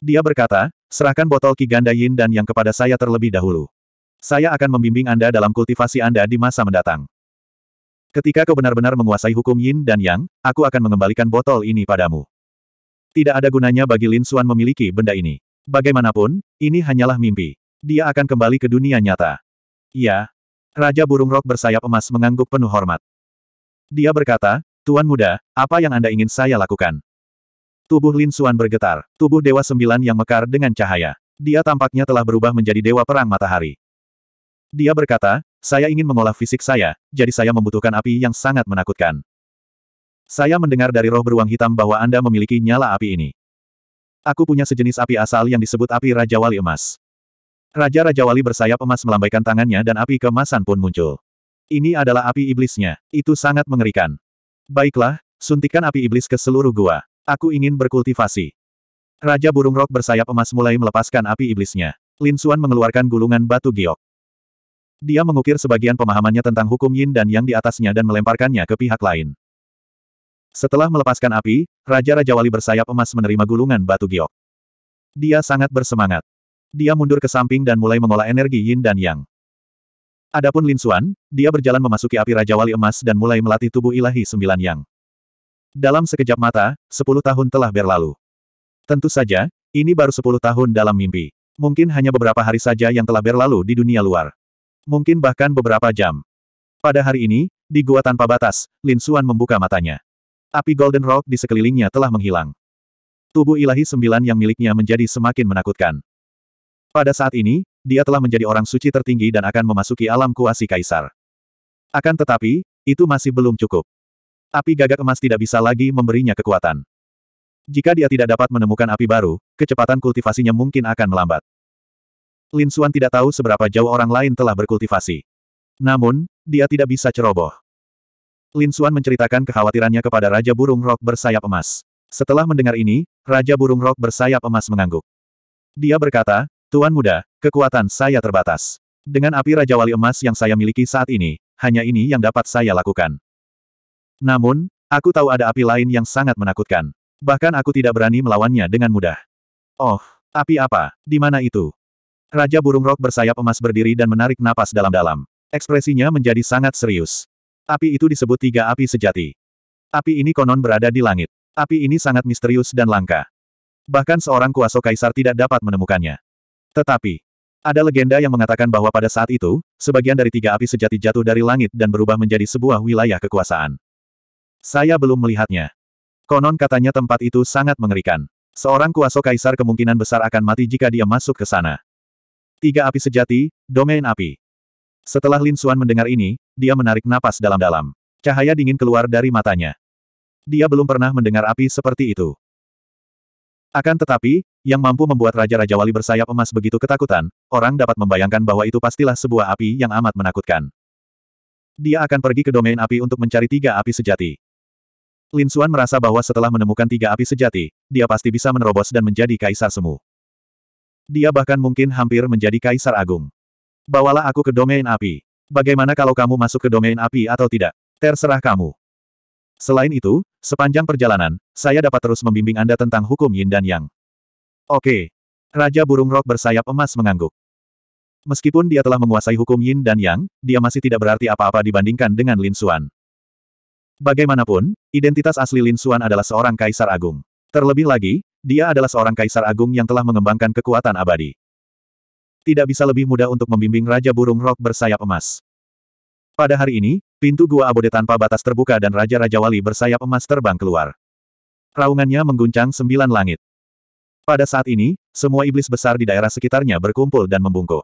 Dia berkata, serahkan botol Ki Ganda Yin dan Yang kepada saya terlebih dahulu. Saya akan membimbing Anda dalam kultivasi Anda di masa mendatang. Ketika kau benar-benar menguasai hukum Yin dan Yang, aku akan mengembalikan botol ini padamu. Tidak ada gunanya bagi Lin Xuan memiliki benda ini. Bagaimanapun, ini hanyalah mimpi. Dia akan kembali ke dunia nyata. Ya, Raja burung rok bersayap emas mengangguk penuh hormat. Dia berkata, Tuan muda, apa yang Anda ingin saya lakukan? Tubuh Lin Xuan bergetar, tubuh Dewa Sembilan yang mekar dengan cahaya. Dia tampaknya telah berubah menjadi Dewa Perang Matahari. Dia berkata, saya ingin mengolah fisik saya, jadi saya membutuhkan api yang sangat menakutkan. Saya mendengar dari roh beruang hitam bahwa Anda memiliki nyala api ini. Aku punya sejenis api asal yang disebut api Raja Wali Emas. Raja-Raja Wali bersayap emas melambaikan tangannya dan api kemasan pun muncul. Ini adalah api iblisnya. Itu sangat mengerikan. Baiklah, suntikan api iblis ke seluruh gua. Aku ingin berkultivasi. Raja burung rok bersayap emas mulai melepaskan api iblisnya. Lin Suan mengeluarkan gulungan batu giok. Dia mengukir sebagian pemahamannya tentang hukum yin dan yang di atasnya dan melemparkannya ke pihak lain. Setelah melepaskan api, Raja-Raja Wali bersayap emas menerima gulungan batu giok. Dia sangat bersemangat. Dia mundur ke samping dan mulai mengolah energi yin dan yang. Adapun Lin Xuan, dia berjalan memasuki api Raja Wali emas dan mulai melatih tubuh ilahi sembilan yang. Dalam sekejap mata, sepuluh tahun telah berlalu. Tentu saja, ini baru sepuluh tahun dalam mimpi. Mungkin hanya beberapa hari saja yang telah berlalu di dunia luar mungkin bahkan beberapa jam. Pada hari ini, di gua tanpa batas, Lin Suan membuka matanya. Api Golden Rock di sekelilingnya telah menghilang. Tubuh ilahi sembilan yang miliknya menjadi semakin menakutkan. Pada saat ini, dia telah menjadi orang suci tertinggi dan akan memasuki alam kuasi kaisar. Akan tetapi, itu masih belum cukup. Api gagak emas tidak bisa lagi memberinya kekuatan. Jika dia tidak dapat menemukan api baru, kecepatan kultivasinya mungkin akan melambat. Lin Suan tidak tahu seberapa jauh orang lain telah berkultivasi. Namun, dia tidak bisa ceroboh. Lin Suan menceritakan kekhawatirannya kepada Raja Burung Rok bersayap emas. Setelah mendengar ini, Raja Burung Rok bersayap emas mengangguk. Dia berkata, Tuan Muda, kekuatan saya terbatas. Dengan api Raja Wali Emas yang saya miliki saat ini, hanya ini yang dapat saya lakukan. Namun, aku tahu ada api lain yang sangat menakutkan. Bahkan aku tidak berani melawannya dengan mudah. Oh, api apa? Di mana itu? Raja burung rok bersayap emas berdiri dan menarik napas dalam-dalam. Ekspresinya menjadi sangat serius. Api itu disebut tiga api sejati. Api ini konon berada di langit. Api ini sangat misterius dan langka. Bahkan seorang kuasa kaisar tidak dapat menemukannya. Tetapi, ada legenda yang mengatakan bahwa pada saat itu, sebagian dari tiga api sejati jatuh dari langit dan berubah menjadi sebuah wilayah kekuasaan. Saya belum melihatnya. Konon katanya tempat itu sangat mengerikan. Seorang kuasa kaisar kemungkinan besar akan mati jika dia masuk ke sana. Tiga api sejati, domain api. Setelah Lin Suan mendengar ini, dia menarik napas dalam-dalam. Cahaya dingin keluar dari matanya. Dia belum pernah mendengar api seperti itu. Akan tetapi, yang mampu membuat Raja-Raja Wali bersayap emas begitu ketakutan, orang dapat membayangkan bahwa itu pastilah sebuah api yang amat menakutkan. Dia akan pergi ke domain api untuk mencari tiga api sejati. Lin Suan merasa bahwa setelah menemukan tiga api sejati, dia pasti bisa menerobos dan menjadi kaisar semu. Dia bahkan mungkin hampir menjadi kaisar agung. Bawalah aku ke domain api. Bagaimana kalau kamu masuk ke domain api atau tidak? Terserah kamu. Selain itu, sepanjang perjalanan, saya dapat terus membimbing Anda tentang hukum yin dan yang. Oke. Raja burung rok bersayap emas mengangguk. Meskipun dia telah menguasai hukum yin dan yang, dia masih tidak berarti apa-apa dibandingkan dengan Lin Xuan. Bagaimanapun, identitas asli Lin Xuan adalah seorang kaisar agung. Terlebih lagi, dia adalah seorang kaisar agung yang telah mengembangkan kekuatan abadi. Tidak bisa lebih mudah untuk membimbing Raja Burung Rok bersayap emas. Pada hari ini, pintu gua abode tanpa batas terbuka dan Raja-Raja Wali bersayap emas terbang keluar. Raungannya mengguncang sembilan langit. Pada saat ini, semua iblis besar di daerah sekitarnya berkumpul dan membungkuk.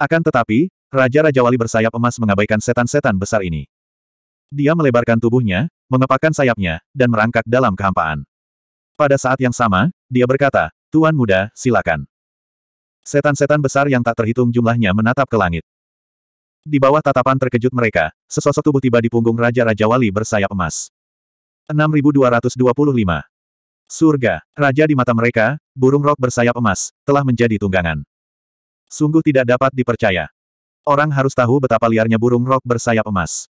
Akan tetapi, Raja-Raja Wali bersayap emas mengabaikan setan-setan besar ini. Dia melebarkan tubuhnya, mengepakkan sayapnya, dan merangkak dalam kehampaan. Pada saat yang sama, dia berkata, Tuan muda, silakan. Setan-setan besar yang tak terhitung jumlahnya menatap ke langit. Di bawah tatapan terkejut mereka, sesosok tubuh tiba di punggung Raja-Raja Wali bersayap emas. 6225. Surga, Raja di mata mereka, burung rok bersayap emas, telah menjadi tunggangan. Sungguh tidak dapat dipercaya. Orang harus tahu betapa liarnya burung rok bersayap emas.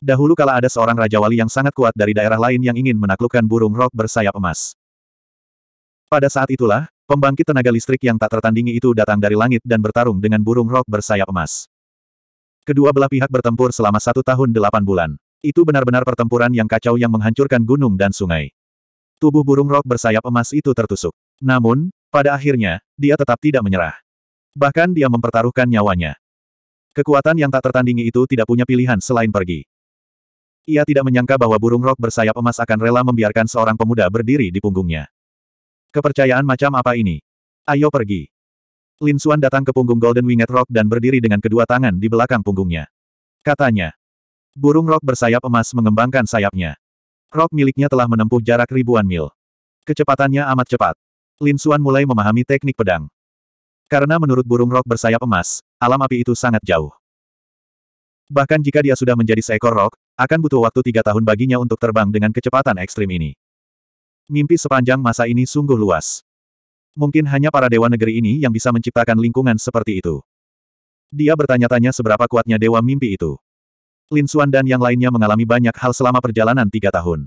Dahulu kala ada seorang Raja Wali yang sangat kuat dari daerah lain yang ingin menaklukkan burung rok bersayap emas. Pada saat itulah, pembangkit tenaga listrik yang tak tertandingi itu datang dari langit dan bertarung dengan burung rok bersayap emas. Kedua belah pihak bertempur selama satu tahun delapan bulan. Itu benar-benar pertempuran yang kacau yang menghancurkan gunung dan sungai. Tubuh burung rok bersayap emas itu tertusuk. Namun, pada akhirnya, dia tetap tidak menyerah. Bahkan dia mempertaruhkan nyawanya. Kekuatan yang tak tertandingi itu tidak punya pilihan selain pergi. Ia tidak menyangka bahwa burung rok bersayap emas akan rela membiarkan seorang pemuda berdiri di punggungnya. Kepercayaan macam apa ini? Ayo pergi. Lin Xuan datang ke punggung Golden Winged Rock dan berdiri dengan kedua tangan di belakang punggungnya. Katanya, burung rok bersayap emas mengembangkan sayapnya. Rok miliknya telah menempuh jarak ribuan mil. Kecepatannya amat cepat. Lin Xuan mulai memahami teknik pedang. Karena menurut burung rok bersayap emas, alam api itu sangat jauh. Bahkan jika dia sudah menjadi seekor rok, akan butuh waktu tiga tahun baginya untuk terbang dengan kecepatan ekstrim ini. Mimpi sepanjang masa ini sungguh luas. Mungkin hanya para dewa negeri ini yang bisa menciptakan lingkungan seperti itu. Dia bertanya-tanya seberapa kuatnya dewa mimpi itu. Lin Xuan dan yang lainnya mengalami banyak hal selama perjalanan tiga tahun.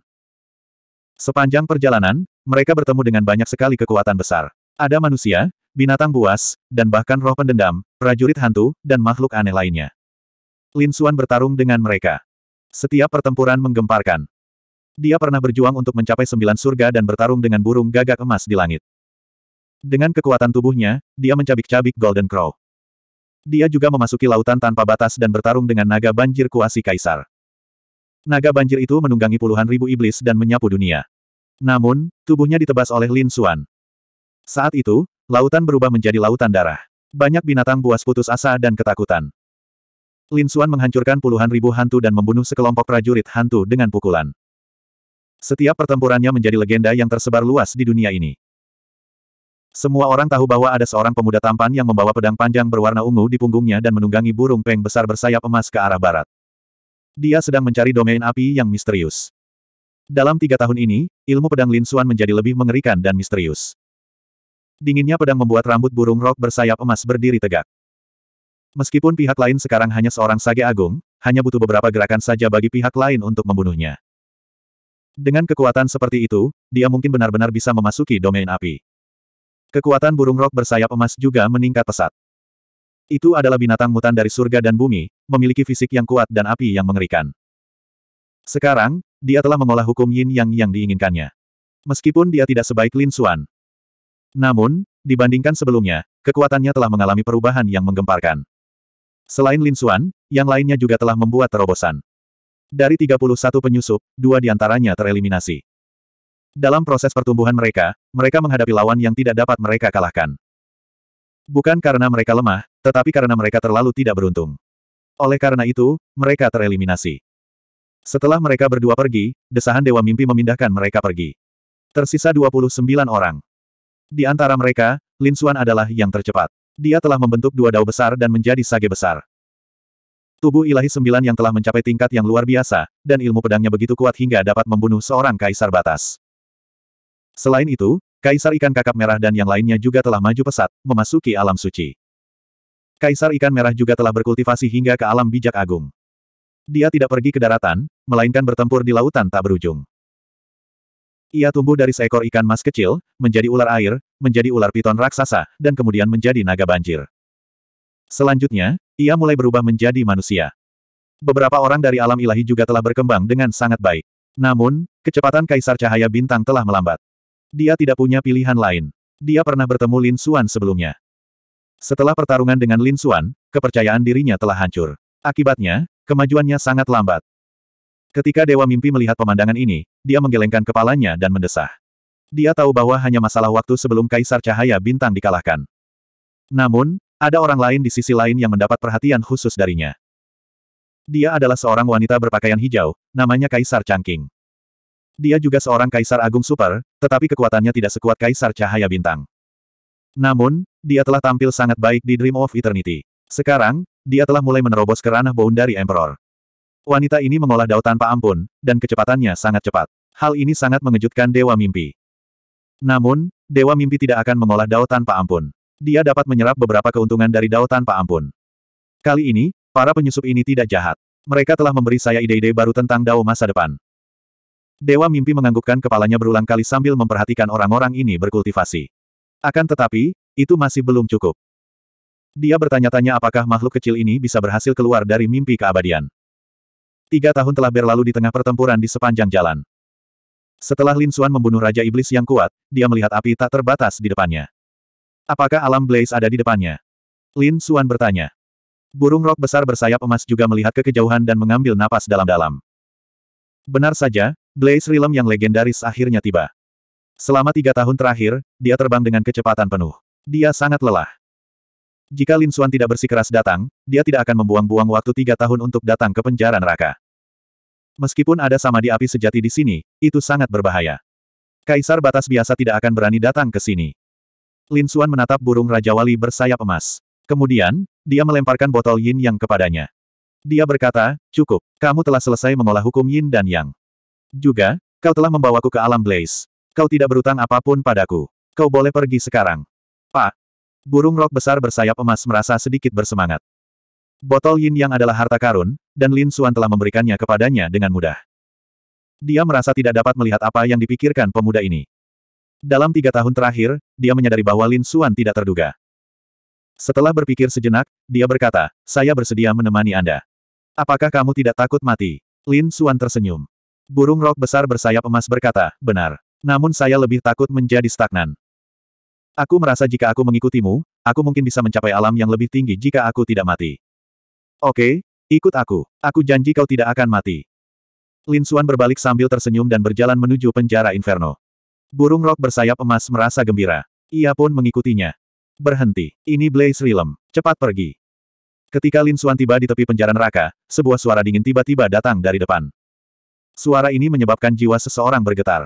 Sepanjang perjalanan, mereka bertemu dengan banyak sekali kekuatan besar. Ada manusia, binatang buas, dan bahkan roh pendendam, prajurit hantu, dan makhluk aneh lainnya. Lin Xuan bertarung dengan mereka. Setiap pertempuran menggemparkan. Dia pernah berjuang untuk mencapai sembilan surga dan bertarung dengan burung gagak emas di langit. Dengan kekuatan tubuhnya, dia mencabik-cabik Golden Crow. Dia juga memasuki lautan tanpa batas dan bertarung dengan naga banjir kuasi kaisar. Naga banjir itu menunggangi puluhan ribu iblis dan menyapu dunia. Namun, tubuhnya ditebas oleh Lin Suan. Saat itu, lautan berubah menjadi lautan darah. Banyak binatang buas putus asa dan ketakutan. Lin Xuan menghancurkan puluhan ribu hantu dan membunuh sekelompok prajurit hantu dengan pukulan. Setiap pertempurannya menjadi legenda yang tersebar luas di dunia ini. Semua orang tahu bahwa ada seorang pemuda tampan yang membawa pedang panjang berwarna ungu di punggungnya dan menunggangi burung peng besar bersayap emas ke arah barat. Dia sedang mencari domain api yang misterius. Dalam tiga tahun ini, ilmu pedang Lin Xuan menjadi lebih mengerikan dan misterius. Dinginnya pedang membuat rambut burung rok bersayap emas berdiri tegak. Meskipun pihak lain sekarang hanya seorang Sage Agung, hanya butuh beberapa gerakan saja bagi pihak lain untuk membunuhnya. Dengan kekuatan seperti itu, dia mungkin benar-benar bisa memasuki domain api. Kekuatan burung rok bersayap emas juga meningkat pesat. Itu adalah binatang mutan dari surga dan bumi, memiliki fisik yang kuat dan api yang mengerikan. Sekarang, dia telah mengolah hukum yin yang yang diinginkannya. Meskipun dia tidak sebaik Lin Xuan. Namun, dibandingkan sebelumnya, kekuatannya telah mengalami perubahan yang menggemparkan. Selain Lin Xuan, yang lainnya juga telah membuat terobosan. Dari 31 penyusup, dua di antaranya tereliminasi. Dalam proses pertumbuhan mereka, mereka menghadapi lawan yang tidak dapat mereka kalahkan. Bukan karena mereka lemah, tetapi karena mereka terlalu tidak beruntung. Oleh karena itu, mereka tereliminasi. Setelah mereka berdua pergi, desahan Dewa Mimpi memindahkan mereka pergi. Tersisa 29 orang. Di antara mereka, Lin Xuan adalah yang tercepat. Dia telah membentuk dua dao besar dan menjadi sage besar. Tubuh ilahi sembilan yang telah mencapai tingkat yang luar biasa, dan ilmu pedangnya begitu kuat hingga dapat membunuh seorang kaisar batas. Selain itu, kaisar ikan kakap merah dan yang lainnya juga telah maju pesat, memasuki alam suci. Kaisar ikan merah juga telah berkultivasi hingga ke alam bijak agung. Dia tidak pergi ke daratan, melainkan bertempur di lautan tak berujung. Ia tumbuh dari seekor ikan mas kecil, menjadi ular air, menjadi ular piton raksasa, dan kemudian menjadi naga banjir. Selanjutnya, ia mulai berubah menjadi manusia. Beberapa orang dari alam ilahi juga telah berkembang dengan sangat baik. Namun, kecepatan Kaisar Cahaya Bintang telah melambat. Dia tidak punya pilihan lain. Dia pernah bertemu Lin Xuan sebelumnya. Setelah pertarungan dengan Lin Xuan, kepercayaan dirinya telah hancur. Akibatnya, kemajuannya sangat lambat. Ketika Dewa Mimpi melihat pemandangan ini, dia menggelengkan kepalanya dan mendesah. Dia tahu bahwa hanya masalah waktu sebelum Kaisar Cahaya Bintang dikalahkan. Namun, ada orang lain di sisi lain yang mendapat perhatian khusus darinya. Dia adalah seorang wanita berpakaian hijau, namanya Kaisar Changqing. Dia juga seorang Kaisar Agung Super, tetapi kekuatannya tidak sekuat Kaisar Cahaya Bintang. Namun, dia telah tampil sangat baik di Dream of Eternity. Sekarang, dia telah mulai menerobos ke ranah dari Emperor. Wanita ini mengolah daun tanpa ampun, dan kecepatannya sangat cepat. Hal ini sangat mengejutkan Dewa Mimpi. Namun, Dewa Mimpi tidak akan mengolah Dao tanpa ampun. Dia dapat menyerap beberapa keuntungan dari Dao tanpa ampun. Kali ini, para penyusup ini tidak jahat. Mereka telah memberi saya ide-ide baru tentang Dao masa depan. Dewa Mimpi menganggukkan kepalanya berulang kali sambil memperhatikan orang-orang ini berkultivasi. Akan tetapi, itu masih belum cukup. Dia bertanya-tanya apakah makhluk kecil ini bisa berhasil keluar dari mimpi keabadian. Tiga tahun telah berlalu di tengah pertempuran di sepanjang jalan. Setelah Lin Xuan membunuh Raja Iblis yang kuat, dia melihat api tak terbatas di depannya. Apakah alam Blaze ada di depannya? Lin Xuan bertanya. Burung rok besar bersayap emas juga melihat ke kejauhan dan mengambil napas dalam-dalam. Benar saja, Blaze Realm yang legendaris akhirnya tiba. Selama tiga tahun terakhir, dia terbang dengan kecepatan penuh. Dia sangat lelah. Jika Lin Xuan tidak bersikeras datang, dia tidak akan membuang-buang waktu tiga tahun untuk datang ke penjara neraka. Meskipun ada samadhi api sejati di sini, itu sangat berbahaya. Kaisar batas biasa tidak akan berani datang ke sini. Lin Xuan menatap burung Raja Wali bersayap emas. Kemudian, dia melemparkan botol yin yang kepadanya. Dia berkata, cukup, kamu telah selesai mengolah hukum yin dan yang. Juga, kau telah membawaku ke alam blaze. Kau tidak berutang apapun padaku. Kau boleh pergi sekarang. Pak. Ah! Burung rok besar bersayap emas merasa sedikit bersemangat. Botol yin yang adalah harta karun, dan Lin Suan telah memberikannya kepadanya dengan mudah. Dia merasa tidak dapat melihat apa yang dipikirkan pemuda ini. Dalam tiga tahun terakhir, dia menyadari bahwa Lin Suan tidak terduga. Setelah berpikir sejenak, dia berkata, saya bersedia menemani Anda. Apakah kamu tidak takut mati? Lin Suan tersenyum. Burung rok besar bersayap emas berkata, benar. Namun saya lebih takut menjadi stagnan. Aku merasa jika aku mengikutimu, aku mungkin bisa mencapai alam yang lebih tinggi jika aku tidak mati. Oke, Ikut aku. Aku janji kau tidak akan mati. Lin Suan berbalik sambil tersenyum dan berjalan menuju penjara Inferno. Burung rok bersayap emas merasa gembira. Ia pun mengikutinya. Berhenti. Ini Blaze Realm. Cepat pergi. Ketika Lin Suan tiba di tepi penjara neraka, sebuah suara dingin tiba-tiba datang dari depan. Suara ini menyebabkan jiwa seseorang bergetar.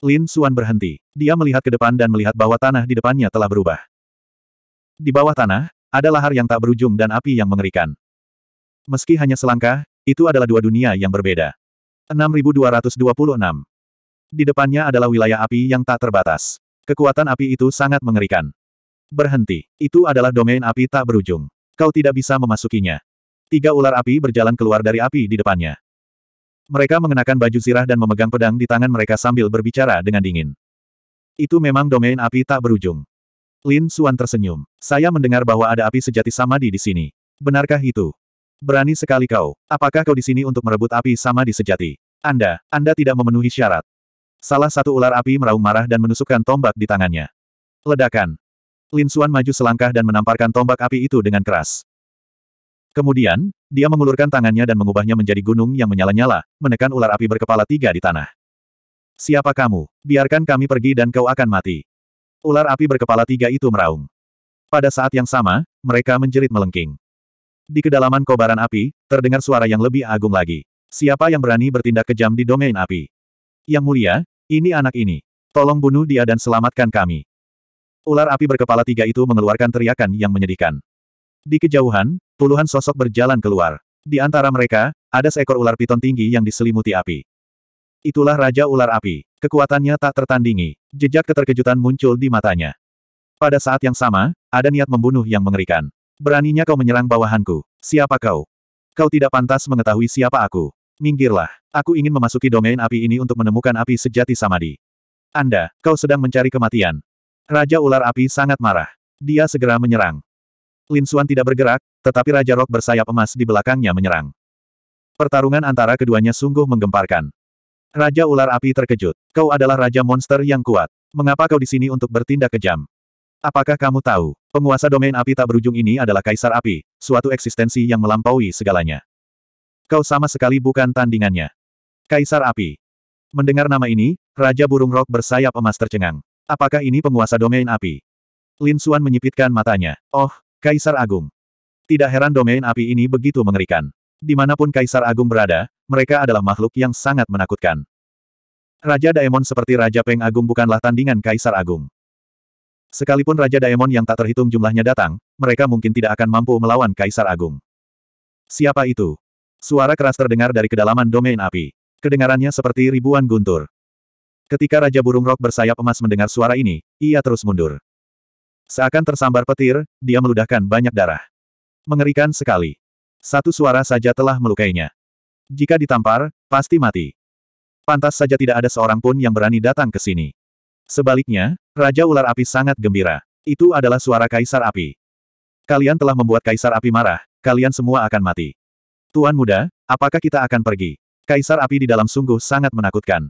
Lin Suan berhenti. Dia melihat ke depan dan melihat bahwa tanah di depannya telah berubah. Di bawah tanah, ada lahar yang tak berujung dan api yang mengerikan. Meski hanya selangkah, itu adalah dua dunia yang berbeda. 6226. Di depannya adalah wilayah api yang tak terbatas. Kekuatan api itu sangat mengerikan. Berhenti. Itu adalah domain api tak berujung. Kau tidak bisa memasukinya. Tiga ular api berjalan keluar dari api di depannya. Mereka mengenakan baju zirah dan memegang pedang di tangan mereka sambil berbicara dengan dingin. Itu memang domain api tak berujung. Lin Suan tersenyum. Saya mendengar bahwa ada api sejati samadi di sini. Benarkah itu? Berani sekali kau. Apakah kau di sini untuk merebut api sama di sejati? Anda, Anda tidak memenuhi syarat. Salah satu ular api meraung marah dan menusukkan tombak di tangannya. Ledakan. Lin Suan maju selangkah dan menamparkan tombak api itu dengan keras. Kemudian, dia mengulurkan tangannya dan mengubahnya menjadi gunung yang menyala-nyala, menekan ular api berkepala tiga di tanah. Siapa kamu? Biarkan kami pergi dan kau akan mati. Ular api berkepala tiga itu meraung. Pada saat yang sama, mereka menjerit melengking. Di kedalaman kobaran api, terdengar suara yang lebih agung lagi. Siapa yang berani bertindak kejam di domain api? Yang mulia, ini anak ini. Tolong bunuh dia dan selamatkan kami. Ular api berkepala tiga itu mengeluarkan teriakan yang menyedihkan. Di kejauhan, puluhan sosok berjalan keluar. Di antara mereka, ada seekor ular piton tinggi yang diselimuti api. Itulah Raja Ular Api. Kekuatannya tak tertandingi. Jejak keterkejutan muncul di matanya. Pada saat yang sama, ada niat membunuh yang mengerikan. Beraninya kau menyerang bawahanku. Siapa kau? Kau tidak pantas mengetahui siapa aku. Minggirlah. Aku ingin memasuki domain api ini untuk menemukan api sejati Samadi. Anda, kau sedang mencari kematian. Raja ular api sangat marah. Dia segera menyerang. Lin Xuan tidak bergerak, tetapi Raja Rok bersayap emas di belakangnya menyerang. Pertarungan antara keduanya sungguh menggemparkan. Raja ular api terkejut. Kau adalah raja monster yang kuat. Mengapa kau di sini untuk bertindak kejam? Apakah kamu tahu? Penguasa domain api tak berujung ini adalah kaisar api, suatu eksistensi yang melampaui segalanya. Kau sama sekali bukan tandingannya. Kaisar api. Mendengar nama ini, Raja Burung Rock bersayap emas tercengang. Apakah ini penguasa domain api? Lin Suan menyipitkan matanya. Oh, Kaisar Agung. Tidak heran domain api ini begitu mengerikan. Dimanapun Kaisar Agung berada, mereka adalah makhluk yang sangat menakutkan. Raja Daemon seperti Raja Peng Agung bukanlah tandingan Kaisar Agung. Sekalipun Raja Daemon yang tak terhitung jumlahnya datang, mereka mungkin tidak akan mampu melawan Kaisar Agung. Siapa itu? Suara keras terdengar dari kedalaman domain api. Kedengarannya seperti ribuan guntur. Ketika Raja Burung Rok bersayap emas mendengar suara ini, ia terus mundur. Seakan tersambar petir, dia meludahkan banyak darah. Mengerikan sekali. Satu suara saja telah melukainya. Jika ditampar, pasti mati. Pantas saja tidak ada seorang pun yang berani datang ke sini. Sebaliknya, Raja Ular Api sangat gembira. Itu adalah suara Kaisar Api. Kalian telah membuat Kaisar Api marah, kalian semua akan mati. Tuan muda, apakah kita akan pergi? Kaisar Api di dalam sungguh sangat menakutkan.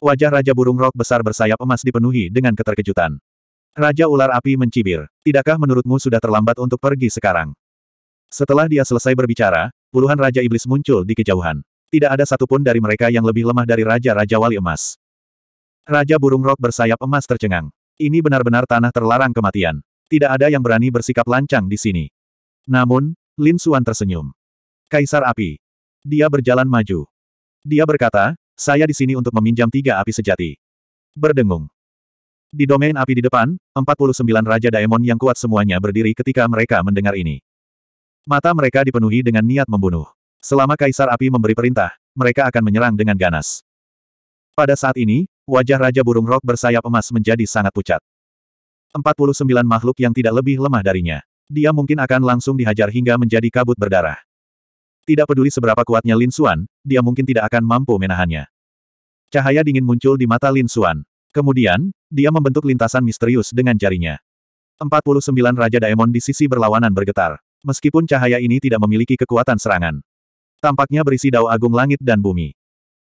Wajah Raja Burung Rok besar bersayap emas dipenuhi dengan keterkejutan. Raja Ular Api mencibir, tidakkah menurutmu sudah terlambat untuk pergi sekarang? Setelah dia selesai berbicara, puluhan Raja Iblis muncul di kejauhan. Tidak ada satupun dari mereka yang lebih lemah dari Raja-Raja Wali Emas. Raja burung rok bersayap emas tercengang. Ini benar-benar tanah terlarang kematian. Tidak ada yang berani bersikap lancang di sini. Namun, Lin Xuan tersenyum. Kaisar api. Dia berjalan maju. Dia berkata, saya di sini untuk meminjam tiga api sejati. Berdengung. Di domain api di depan, 49 Raja Daemon yang kuat semuanya berdiri ketika mereka mendengar ini. Mata mereka dipenuhi dengan niat membunuh. Selama Kaisar Api memberi perintah, mereka akan menyerang dengan ganas. Pada saat ini, wajah Raja Burung Rok bersayap emas menjadi sangat pucat. 49 makhluk yang tidak lebih lemah darinya. Dia mungkin akan langsung dihajar hingga menjadi kabut berdarah. Tidak peduli seberapa kuatnya Lin Suan, dia mungkin tidak akan mampu menahannya. Cahaya dingin muncul di mata Lin Suan. Kemudian, dia membentuk lintasan misterius dengan jarinya. 49 Raja Daemon di sisi berlawanan bergetar. Meskipun cahaya ini tidak memiliki kekuatan serangan. Tampaknya berisi dao agung langit dan bumi.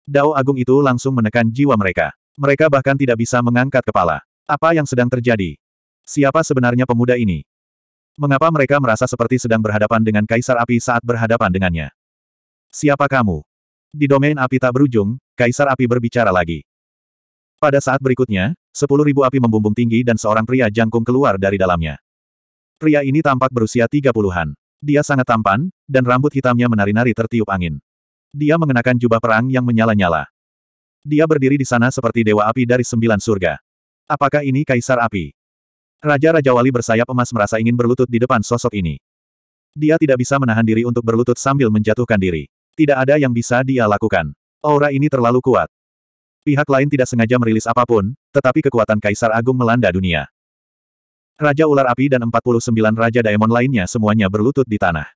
Dao agung itu langsung menekan jiwa mereka. Mereka bahkan tidak bisa mengangkat kepala. Apa yang sedang terjadi? Siapa sebenarnya pemuda ini? Mengapa mereka merasa seperti sedang berhadapan dengan Kaisar Api saat berhadapan dengannya? Siapa kamu? Di domain api tak berujung, Kaisar Api berbicara lagi. Pada saat berikutnya, sepuluh ribu api membumbung tinggi dan seorang pria jangkung keluar dari dalamnya. Pria ini tampak berusia tiga puluhan. Dia sangat tampan, dan rambut hitamnya menari-nari tertiup angin. Dia mengenakan jubah perang yang menyala-nyala. Dia berdiri di sana seperti dewa api dari sembilan surga. Apakah ini Kaisar Api? Raja-Raja Wali bersayap emas merasa ingin berlutut di depan sosok ini. Dia tidak bisa menahan diri untuk berlutut sambil menjatuhkan diri. Tidak ada yang bisa dia lakukan. Aura ini terlalu kuat. Pihak lain tidak sengaja merilis apapun, tetapi kekuatan Kaisar Agung melanda dunia. Raja Ular Api dan 49 Raja Daemon lainnya semuanya berlutut di tanah.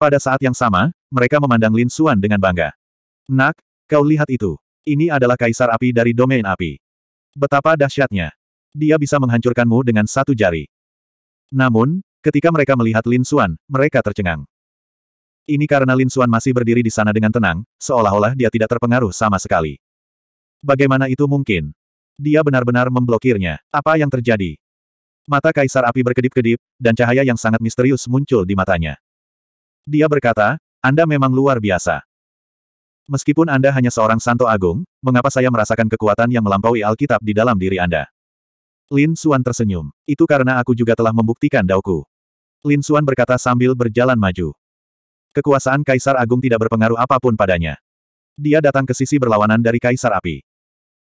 Pada saat yang sama, mereka memandang Lin Xuan dengan bangga. Nak, kau lihat itu. Ini adalah kaisar api dari domain api. Betapa dahsyatnya. Dia bisa menghancurkanmu dengan satu jari. Namun, ketika mereka melihat Lin Xuan, mereka tercengang. Ini karena Lin Xuan masih berdiri di sana dengan tenang, seolah-olah dia tidak terpengaruh sama sekali. Bagaimana itu mungkin? Dia benar-benar memblokirnya. Apa yang terjadi? Mata kaisar api berkedip-kedip, dan cahaya yang sangat misterius muncul di matanya. Dia berkata, Anda memang luar biasa. Meskipun Anda hanya seorang Santo Agung, mengapa saya merasakan kekuatan yang melampaui Alkitab di dalam diri Anda? Lin Suan tersenyum. Itu karena aku juga telah membuktikan dauku. Lin Suan berkata sambil berjalan maju. Kekuasaan Kaisar Agung tidak berpengaruh apapun padanya. Dia datang ke sisi berlawanan dari Kaisar Api.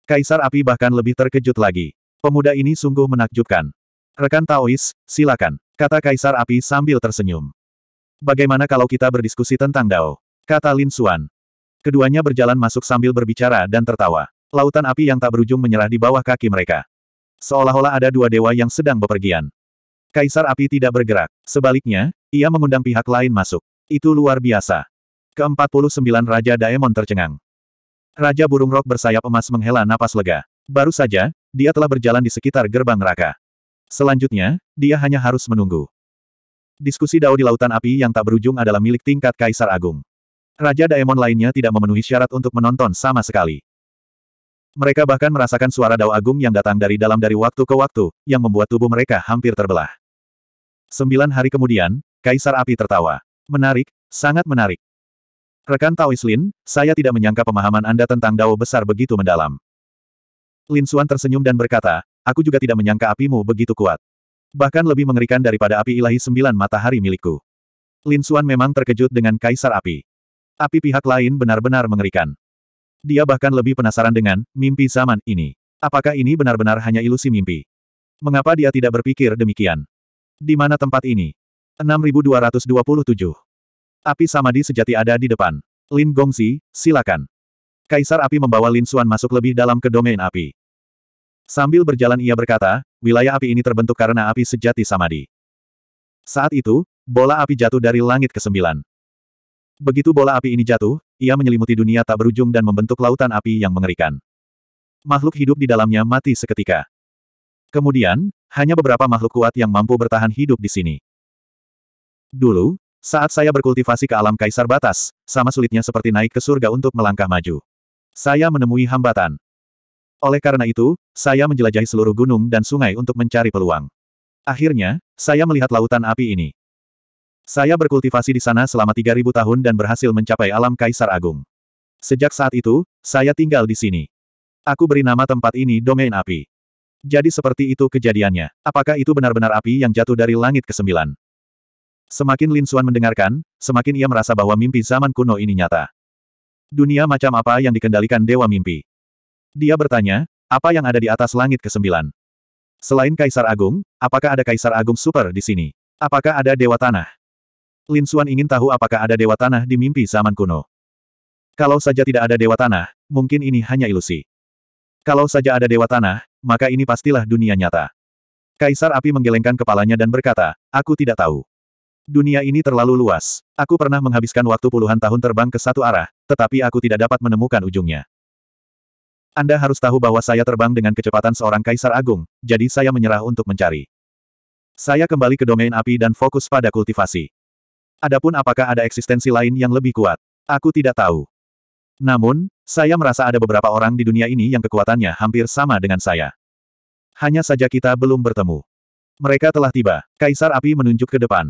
Kaisar Api bahkan lebih terkejut lagi. Pemuda ini sungguh menakjubkan. Rekan Taois, silakan. Kata Kaisar Api sambil tersenyum. Bagaimana kalau kita berdiskusi tentang Dao? Kata Lin Suan. Keduanya berjalan masuk sambil berbicara dan tertawa. Lautan api yang tak berujung menyerah di bawah kaki mereka. Seolah-olah ada dua dewa yang sedang bepergian. Kaisar api tidak bergerak. Sebaliknya, ia mengundang pihak lain masuk. Itu luar biasa. Ke-49 Raja Daemon tercengang. Raja burung rok bersayap emas menghela napas lega. Baru saja, dia telah berjalan di sekitar gerbang neraka. Selanjutnya, dia hanya harus menunggu. Diskusi dao di lautan api yang tak berujung adalah milik tingkat Kaisar Agung. Raja Daemon lainnya tidak memenuhi syarat untuk menonton sama sekali. Mereka bahkan merasakan suara dao agung yang datang dari dalam dari waktu ke waktu, yang membuat tubuh mereka hampir terbelah. Sembilan hari kemudian, Kaisar Api tertawa. Menarik, sangat menarik. Rekan Taois Lin, saya tidak menyangka pemahaman Anda tentang dao besar begitu mendalam. Lin Suan tersenyum dan berkata, aku juga tidak menyangka apimu begitu kuat. Bahkan lebih mengerikan daripada api ilahi sembilan matahari milikku. Lin Suan memang terkejut dengan Kaisar Api. Tapi pihak lain benar-benar mengerikan. Dia bahkan lebih penasaran dengan mimpi zaman ini. Apakah ini benar-benar hanya ilusi mimpi? Mengapa dia tidak berpikir demikian? Di mana tempat ini? 6227. Api Samadi sejati ada di depan. Lin Gongzi, silakan. Kaisar api membawa Lin Xuan masuk lebih dalam ke domain api. Sambil berjalan ia berkata, wilayah api ini terbentuk karena api sejati Samadi. Saat itu, bola api jatuh dari langit ke sembilan. Begitu bola api ini jatuh, ia menyelimuti dunia tak berujung dan membentuk lautan api yang mengerikan. Makhluk hidup di dalamnya mati seketika. Kemudian, hanya beberapa makhluk kuat yang mampu bertahan hidup di sini. Dulu, saat saya berkultivasi ke alam kaisar batas, sama sulitnya seperti naik ke surga untuk melangkah maju. Saya menemui hambatan. Oleh karena itu, saya menjelajahi seluruh gunung dan sungai untuk mencari peluang. Akhirnya, saya melihat lautan api ini. Saya berkultivasi di sana selama 3000 tahun dan berhasil mencapai alam Kaisar Agung. Sejak saat itu, saya tinggal di sini. Aku beri nama tempat ini domain api. Jadi seperti itu kejadiannya. Apakah itu benar-benar api yang jatuh dari langit ke sembilan? Semakin Lin Xuan mendengarkan, semakin ia merasa bahwa mimpi zaman kuno ini nyata. Dunia macam apa yang dikendalikan Dewa Mimpi? Dia bertanya, apa yang ada di atas langit ke sembilan? Selain Kaisar Agung, apakah ada Kaisar Agung Super di sini? Apakah ada Dewa Tanah? Lin Suan ingin tahu apakah ada dewa tanah di mimpi zaman kuno. Kalau saja tidak ada dewa tanah, mungkin ini hanya ilusi. Kalau saja ada dewa tanah, maka ini pastilah dunia nyata. Kaisar api menggelengkan kepalanya dan berkata, aku tidak tahu. Dunia ini terlalu luas. Aku pernah menghabiskan waktu puluhan tahun terbang ke satu arah, tetapi aku tidak dapat menemukan ujungnya. Anda harus tahu bahwa saya terbang dengan kecepatan seorang kaisar agung, jadi saya menyerah untuk mencari. Saya kembali ke domain api dan fokus pada kultivasi. Adapun apakah ada eksistensi lain yang lebih kuat? Aku tidak tahu. Namun, saya merasa ada beberapa orang di dunia ini yang kekuatannya hampir sama dengan saya. Hanya saja kita belum bertemu. Mereka telah tiba. Kaisar api menunjuk ke depan.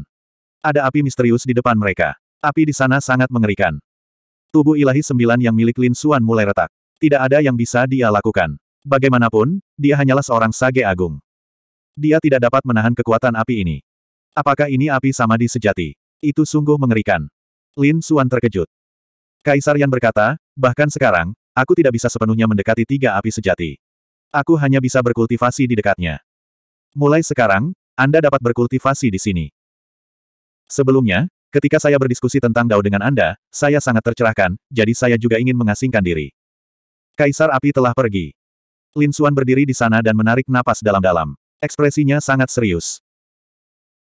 Ada api misterius di depan mereka. Api di sana sangat mengerikan. Tubuh ilahi sembilan yang milik Lin Suan mulai retak. Tidak ada yang bisa dia lakukan. Bagaimanapun, dia hanyalah seorang sage agung. Dia tidak dapat menahan kekuatan api ini. Apakah ini api samadi sejati? Itu sungguh mengerikan. Lin Xuan terkejut. Kaisar Yan berkata, bahkan sekarang, aku tidak bisa sepenuhnya mendekati tiga api sejati. Aku hanya bisa berkultivasi di dekatnya. Mulai sekarang, Anda dapat berkultivasi di sini. Sebelumnya, ketika saya berdiskusi tentang Dao dengan Anda, saya sangat tercerahkan, jadi saya juga ingin mengasingkan diri. Kaisar api telah pergi. Lin Xuan berdiri di sana dan menarik napas dalam-dalam. Ekspresinya sangat serius.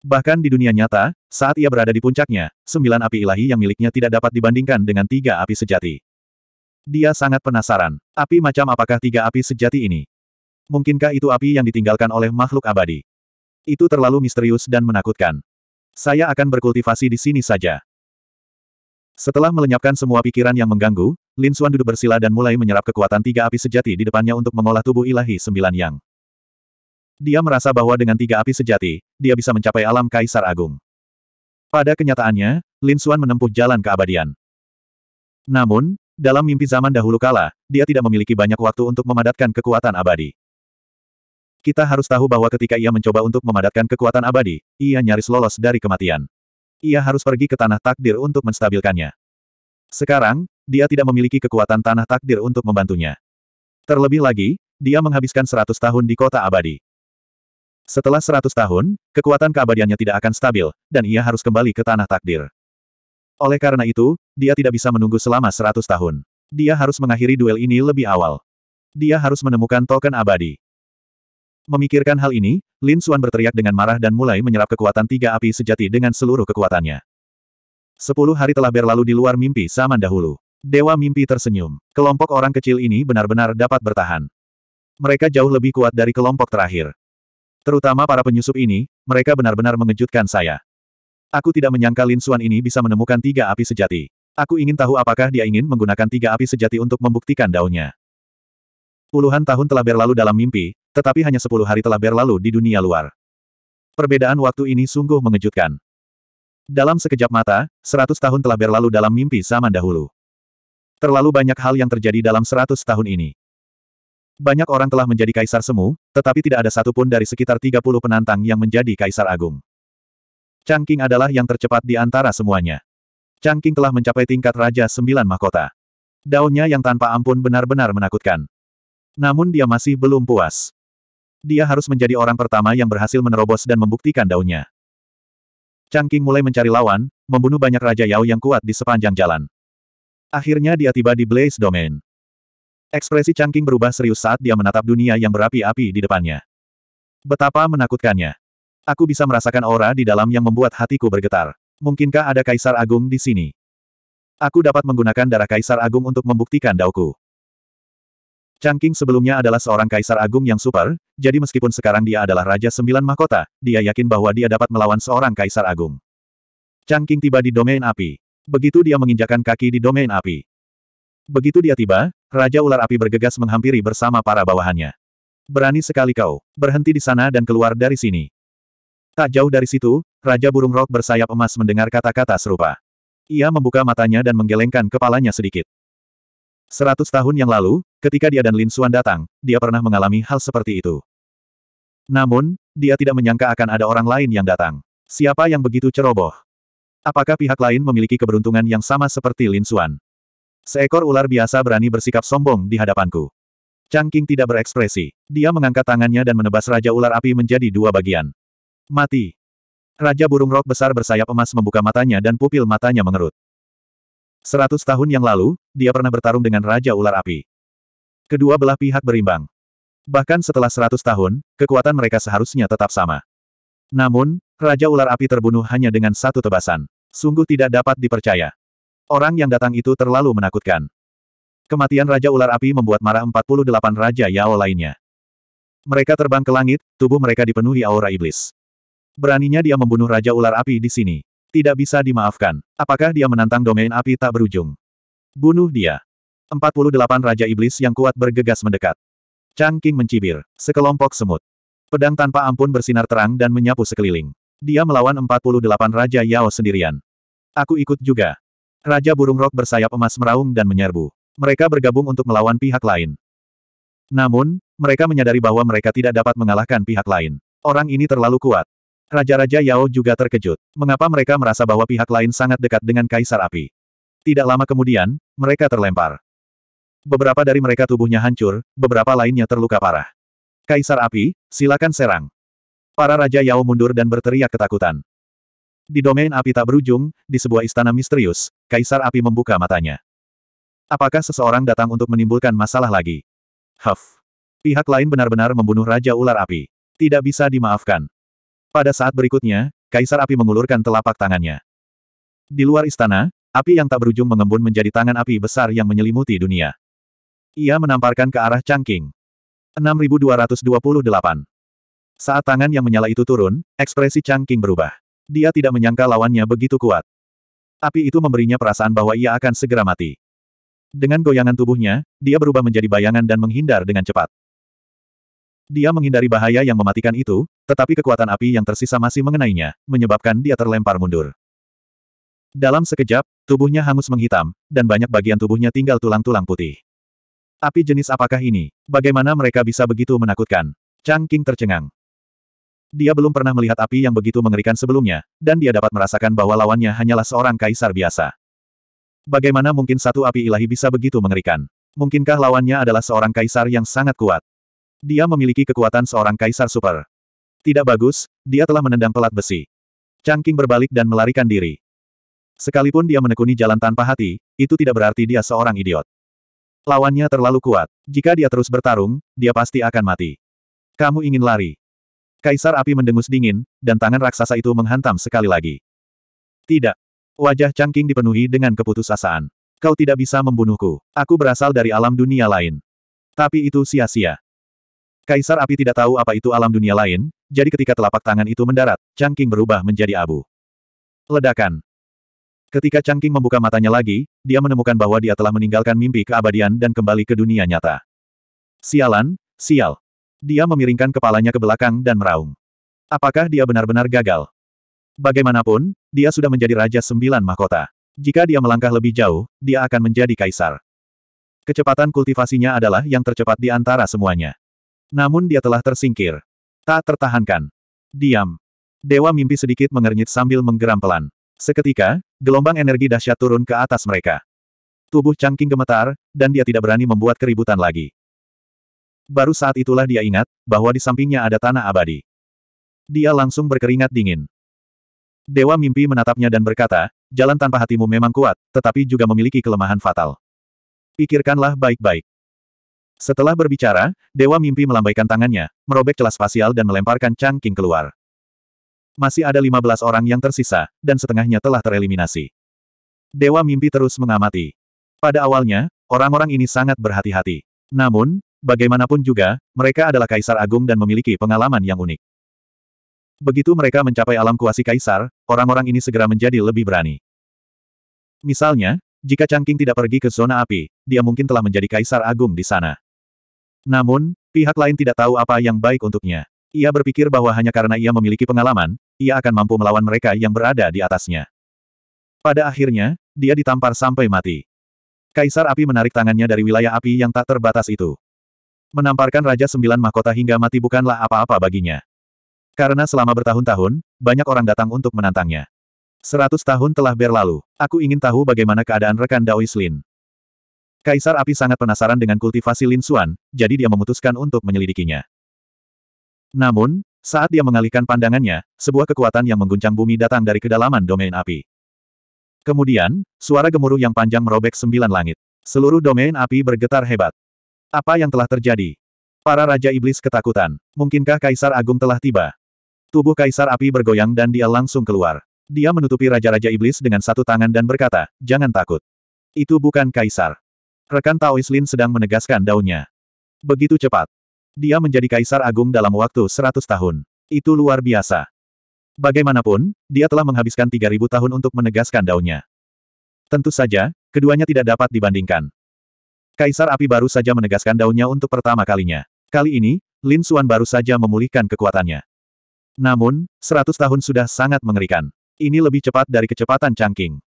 Bahkan di dunia nyata, saat ia berada di puncaknya, sembilan api ilahi yang miliknya tidak dapat dibandingkan dengan tiga api sejati. Dia sangat penasaran. Api macam apakah tiga api sejati ini? Mungkinkah itu api yang ditinggalkan oleh makhluk abadi? Itu terlalu misterius dan menakutkan. Saya akan berkultivasi di sini saja. Setelah melenyapkan semua pikiran yang mengganggu, Lin Xuan duduk bersila dan mulai menyerap kekuatan tiga api sejati di depannya untuk mengolah tubuh ilahi sembilan yang. Dia merasa bahwa dengan tiga api sejati, dia bisa mencapai alam Kaisar Agung. Pada kenyataannya, Lin Xuan menempuh jalan keabadian. Namun, dalam mimpi zaman dahulu kala, dia tidak memiliki banyak waktu untuk memadatkan kekuatan abadi. Kita harus tahu bahwa ketika ia mencoba untuk memadatkan kekuatan abadi, ia nyaris lolos dari kematian. Ia harus pergi ke tanah takdir untuk menstabilkannya. Sekarang, dia tidak memiliki kekuatan tanah takdir untuk membantunya. Terlebih lagi, dia menghabiskan seratus tahun di kota abadi. Setelah seratus tahun, kekuatan keabadiannya tidak akan stabil, dan ia harus kembali ke tanah takdir. Oleh karena itu, dia tidak bisa menunggu selama seratus tahun. Dia harus mengakhiri duel ini lebih awal. Dia harus menemukan token abadi. Memikirkan hal ini, Lin Xuan berteriak dengan marah dan mulai menyerap kekuatan tiga api sejati dengan seluruh kekuatannya. Sepuluh hari telah berlalu di luar mimpi zaman dahulu. Dewa mimpi tersenyum. Kelompok orang kecil ini benar-benar dapat bertahan. Mereka jauh lebih kuat dari kelompok terakhir. Terutama para penyusup ini, mereka benar-benar mengejutkan saya. Aku tidak menyangka Lin Xuan ini bisa menemukan tiga api sejati. Aku ingin tahu apakah dia ingin menggunakan tiga api sejati untuk membuktikan daunnya. Puluhan tahun telah berlalu dalam mimpi, tetapi hanya sepuluh hari telah berlalu di dunia luar. Perbedaan waktu ini sungguh mengejutkan. Dalam sekejap mata, seratus tahun telah berlalu dalam mimpi zaman dahulu. Terlalu banyak hal yang terjadi dalam seratus tahun ini. Banyak orang telah menjadi kaisar semu, tetapi tidak ada satupun dari sekitar 30 penantang yang menjadi kaisar agung. Changqing adalah yang tercepat di antara semuanya. Changqing telah mencapai tingkat Raja Sembilan Mahkota. Daunnya yang tanpa ampun benar-benar menakutkan. Namun dia masih belum puas. Dia harus menjadi orang pertama yang berhasil menerobos dan membuktikan daunnya. Changqing mulai mencari lawan, membunuh banyak Raja Yao yang kuat di sepanjang jalan. Akhirnya dia tiba di Blaze Domain. Ekspresi Changqing berubah serius saat dia menatap dunia yang berapi-api di depannya. Betapa menakutkannya. Aku bisa merasakan aura di dalam yang membuat hatiku bergetar. Mungkinkah ada Kaisar Agung di sini? Aku dapat menggunakan darah Kaisar Agung untuk membuktikan dauku. Changqing sebelumnya adalah seorang Kaisar Agung yang super, jadi meskipun sekarang dia adalah Raja Sembilan Mahkota, dia yakin bahwa dia dapat melawan seorang Kaisar Agung. Changqing tiba di domain api. Begitu dia menginjakan kaki di domain api, Begitu dia tiba, Raja Ular Api bergegas menghampiri bersama para bawahannya. Berani sekali kau, berhenti di sana dan keluar dari sini. Tak jauh dari situ, Raja Burung Rok bersayap emas mendengar kata-kata serupa. Ia membuka matanya dan menggelengkan kepalanya sedikit. Seratus tahun yang lalu, ketika dia dan Lin Xuan datang, dia pernah mengalami hal seperti itu. Namun, dia tidak menyangka akan ada orang lain yang datang. Siapa yang begitu ceroboh? Apakah pihak lain memiliki keberuntungan yang sama seperti Lin Xuan? Seekor ular biasa berani bersikap sombong di hadapanku. King tidak berekspresi. Dia mengangkat tangannya dan menebas Raja Ular Api menjadi dua bagian. Mati. Raja burung rok besar bersayap emas membuka matanya dan pupil matanya mengerut. Seratus tahun yang lalu, dia pernah bertarung dengan Raja Ular Api. Kedua belah pihak berimbang. Bahkan setelah seratus tahun, kekuatan mereka seharusnya tetap sama. Namun, Raja Ular Api terbunuh hanya dengan satu tebasan. Sungguh tidak dapat dipercaya. Orang yang datang itu terlalu menakutkan. Kematian Raja Ular Api membuat marah 48 Raja Yao lainnya. Mereka terbang ke langit, tubuh mereka dipenuhi aura iblis. Beraninya dia membunuh Raja Ular Api di sini. Tidak bisa dimaafkan. Apakah dia menantang domain api tak berujung? Bunuh dia. 48 Raja Iblis yang kuat bergegas mendekat. Chang King mencibir. Sekelompok semut. Pedang tanpa ampun bersinar terang dan menyapu sekeliling. Dia melawan 48 Raja Yao sendirian. Aku ikut juga. Raja burung rok bersayap emas meraung dan menyerbu. Mereka bergabung untuk melawan pihak lain. Namun, mereka menyadari bahwa mereka tidak dapat mengalahkan pihak lain. Orang ini terlalu kuat. Raja-Raja Yao juga terkejut. Mengapa mereka merasa bahwa pihak lain sangat dekat dengan Kaisar Api? Tidak lama kemudian, mereka terlempar. Beberapa dari mereka tubuhnya hancur, beberapa lainnya terluka parah. Kaisar Api, silakan serang. Para Raja Yao mundur dan berteriak ketakutan. Di domain api tak berujung, di sebuah istana misterius, Kaisar Api membuka matanya. Apakah seseorang datang untuk menimbulkan masalah lagi? Huff. Pihak lain benar-benar membunuh Raja Ular Api. Tidak bisa dimaafkan. Pada saat berikutnya, Kaisar Api mengulurkan telapak tangannya. Di luar istana, api yang tak berujung mengembun menjadi tangan api besar yang menyelimuti dunia. Ia menamparkan ke arah cangking. 6228. Saat tangan yang menyala itu turun, ekspresi cangking berubah. Dia tidak menyangka lawannya begitu kuat. Api itu memberinya perasaan bahwa ia akan segera mati. Dengan goyangan tubuhnya, dia berubah menjadi bayangan dan menghindar dengan cepat. Dia menghindari bahaya yang mematikan itu, tetapi kekuatan api yang tersisa masih mengenainya, menyebabkan dia terlempar mundur. Dalam sekejap, tubuhnya hangus menghitam, dan banyak bagian tubuhnya tinggal tulang-tulang putih. Api jenis apakah ini? Bagaimana mereka bisa begitu menakutkan? Chang King tercengang. Dia belum pernah melihat api yang begitu mengerikan sebelumnya, dan dia dapat merasakan bahwa lawannya hanyalah seorang kaisar biasa. Bagaimana mungkin satu api ilahi bisa begitu mengerikan? Mungkinkah lawannya adalah seorang kaisar yang sangat kuat? Dia memiliki kekuatan seorang kaisar super. Tidak bagus, dia telah menendang pelat besi. Changking berbalik dan melarikan diri. Sekalipun dia menekuni jalan tanpa hati, itu tidak berarti dia seorang idiot. Lawannya terlalu kuat. Jika dia terus bertarung, dia pasti akan mati. Kamu ingin lari. Kaisar api mendengus dingin, dan tangan raksasa itu menghantam sekali lagi. Tidak. Wajah Changqing dipenuhi dengan keputusasaan. Kau tidak bisa membunuhku. Aku berasal dari alam dunia lain. Tapi itu sia-sia. Kaisar api tidak tahu apa itu alam dunia lain, jadi ketika telapak tangan itu mendarat, Changqing berubah menjadi abu. Ledakan. Ketika Changqing membuka matanya lagi, dia menemukan bahwa dia telah meninggalkan mimpi keabadian dan kembali ke dunia nyata. Sialan, sial. Dia memiringkan kepalanya ke belakang dan meraung. Apakah dia benar-benar gagal? Bagaimanapun, dia sudah menjadi Raja Sembilan Mahkota. Jika dia melangkah lebih jauh, dia akan menjadi kaisar. Kecepatan kultivasinya adalah yang tercepat di antara semuanya. Namun dia telah tersingkir. Tak tertahankan. Diam. Dewa mimpi sedikit mengernyit sambil menggeram pelan. Seketika, gelombang energi dahsyat turun ke atas mereka. Tubuh cangking gemetar, dan dia tidak berani membuat keributan lagi. Baru saat itulah dia ingat, bahwa di sampingnya ada tanah abadi. Dia langsung berkeringat dingin. Dewa mimpi menatapnya dan berkata, jalan tanpa hatimu memang kuat, tetapi juga memiliki kelemahan fatal. Pikirkanlah baik-baik. Setelah berbicara, Dewa Mimpi melambaikan tangannya, merobek celah spasial dan melemparkan cangking keluar. Masih ada 15 orang yang tersisa, dan setengahnya telah tereliminasi. Dewa Mimpi terus mengamati. Pada awalnya, orang-orang ini sangat berhati-hati. Namun, Bagaimanapun juga, mereka adalah kaisar agung dan memiliki pengalaman yang unik. Begitu mereka mencapai alam kuasi kaisar, orang-orang ini segera menjadi lebih berani. Misalnya, jika Changqing tidak pergi ke zona api, dia mungkin telah menjadi kaisar agung di sana. Namun, pihak lain tidak tahu apa yang baik untuknya. Ia berpikir bahwa hanya karena ia memiliki pengalaman, ia akan mampu melawan mereka yang berada di atasnya. Pada akhirnya, dia ditampar sampai mati. Kaisar api menarik tangannya dari wilayah api yang tak terbatas itu menamparkan Raja Sembilan Mahkota hingga mati bukanlah apa-apa baginya. Karena selama bertahun-tahun, banyak orang datang untuk menantangnya. Seratus tahun telah berlalu, aku ingin tahu bagaimana keadaan rekan Daois Lin. Kaisar Api sangat penasaran dengan kultivasi Lin Suan, jadi dia memutuskan untuk menyelidikinya. Namun, saat dia mengalihkan pandangannya, sebuah kekuatan yang mengguncang bumi datang dari kedalaman domain api. Kemudian, suara gemuruh yang panjang merobek sembilan langit. Seluruh domain api bergetar hebat. Apa yang telah terjadi? Para Raja Iblis ketakutan. Mungkinkah Kaisar Agung telah tiba? Tubuh Kaisar Api bergoyang dan dia langsung keluar. Dia menutupi Raja-Raja Iblis dengan satu tangan dan berkata, jangan takut. Itu bukan Kaisar. Rekan Taoislin sedang menegaskan daunnya. Begitu cepat. Dia menjadi Kaisar Agung dalam waktu seratus tahun. Itu luar biasa. Bagaimanapun, dia telah menghabiskan tiga ribu tahun untuk menegaskan daunnya. Tentu saja, keduanya tidak dapat dibandingkan. Kaisar Api baru saja menegaskan daunnya untuk pertama kalinya. Kali ini, Lin Xuan baru saja memulihkan kekuatannya. Namun, seratus tahun sudah sangat mengerikan. Ini lebih cepat dari kecepatan Changking.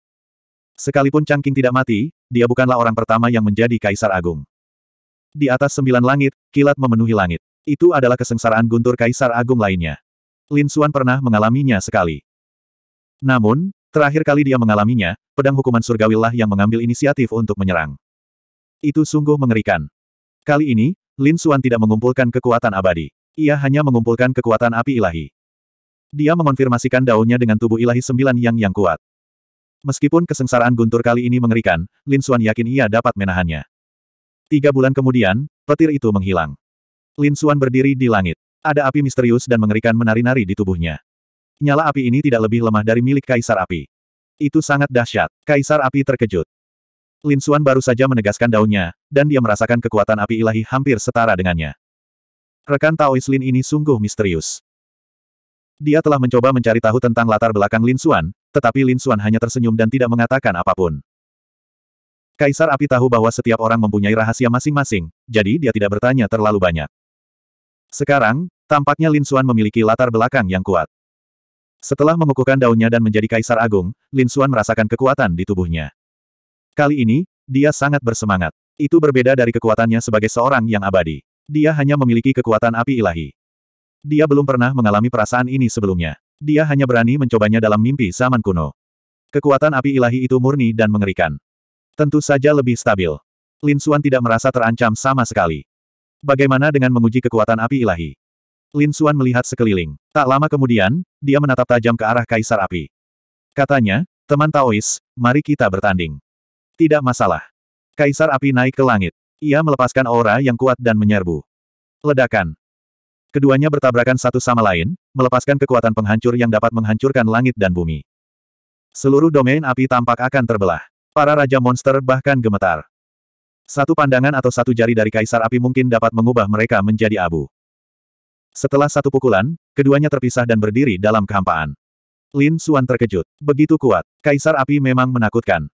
Sekalipun Changking tidak mati, dia bukanlah orang pertama yang menjadi Kaisar Agung. Di atas sembilan langit, kilat memenuhi langit. Itu adalah kesengsaraan guntur Kaisar Agung lainnya. Lin Xuan pernah mengalaminya sekali. Namun, terakhir kali dia mengalaminya, pedang hukuman surgawilah yang mengambil inisiatif untuk menyerang. Itu sungguh mengerikan. Kali ini, Lin Xuan tidak mengumpulkan kekuatan abadi. Ia hanya mengumpulkan kekuatan api ilahi. Dia mengonfirmasikan daunnya dengan tubuh ilahi sembilan yang yang kuat. Meskipun kesengsaraan guntur kali ini mengerikan, Lin Xuan yakin ia dapat menahannya. Tiga bulan kemudian, petir itu menghilang. Lin Xuan berdiri di langit. Ada api misterius dan mengerikan menari-nari di tubuhnya. Nyala api ini tidak lebih lemah dari milik kaisar api. Itu sangat dahsyat. Kaisar api terkejut. Lin Xuan baru saja menegaskan daunnya, dan dia merasakan kekuatan api ilahi hampir setara dengannya. Rekan Taois Lin ini sungguh misterius. Dia telah mencoba mencari tahu tentang latar belakang Lin Xuan, tetapi Lin Xuan hanya tersenyum dan tidak mengatakan apapun. Kaisar Api tahu bahwa setiap orang mempunyai rahasia masing-masing, jadi dia tidak bertanya terlalu banyak. Sekarang, tampaknya Lin Xuan memiliki latar belakang yang kuat. Setelah mengukuhkan daunnya dan menjadi kaisar agung, Lin Xuan merasakan kekuatan di tubuhnya. Kali ini, dia sangat bersemangat. Itu berbeda dari kekuatannya sebagai seorang yang abadi. Dia hanya memiliki kekuatan api ilahi. Dia belum pernah mengalami perasaan ini sebelumnya. Dia hanya berani mencobanya dalam mimpi zaman kuno. Kekuatan api ilahi itu murni dan mengerikan. Tentu saja lebih stabil. Lin Xuan tidak merasa terancam sama sekali. Bagaimana dengan menguji kekuatan api ilahi? Lin Xuan melihat sekeliling. Tak lama kemudian, dia menatap tajam ke arah Kaisar Api. Katanya, teman Taois, mari kita bertanding. Tidak masalah. Kaisar api naik ke langit. Ia melepaskan aura yang kuat dan menyerbu. Ledakan. Keduanya bertabrakan satu sama lain, melepaskan kekuatan penghancur yang dapat menghancurkan langit dan bumi. Seluruh domain api tampak akan terbelah. Para raja monster bahkan gemetar. Satu pandangan atau satu jari dari kaisar api mungkin dapat mengubah mereka menjadi abu. Setelah satu pukulan, keduanya terpisah dan berdiri dalam kehampaan. Lin Suan terkejut. Begitu kuat, kaisar api memang menakutkan.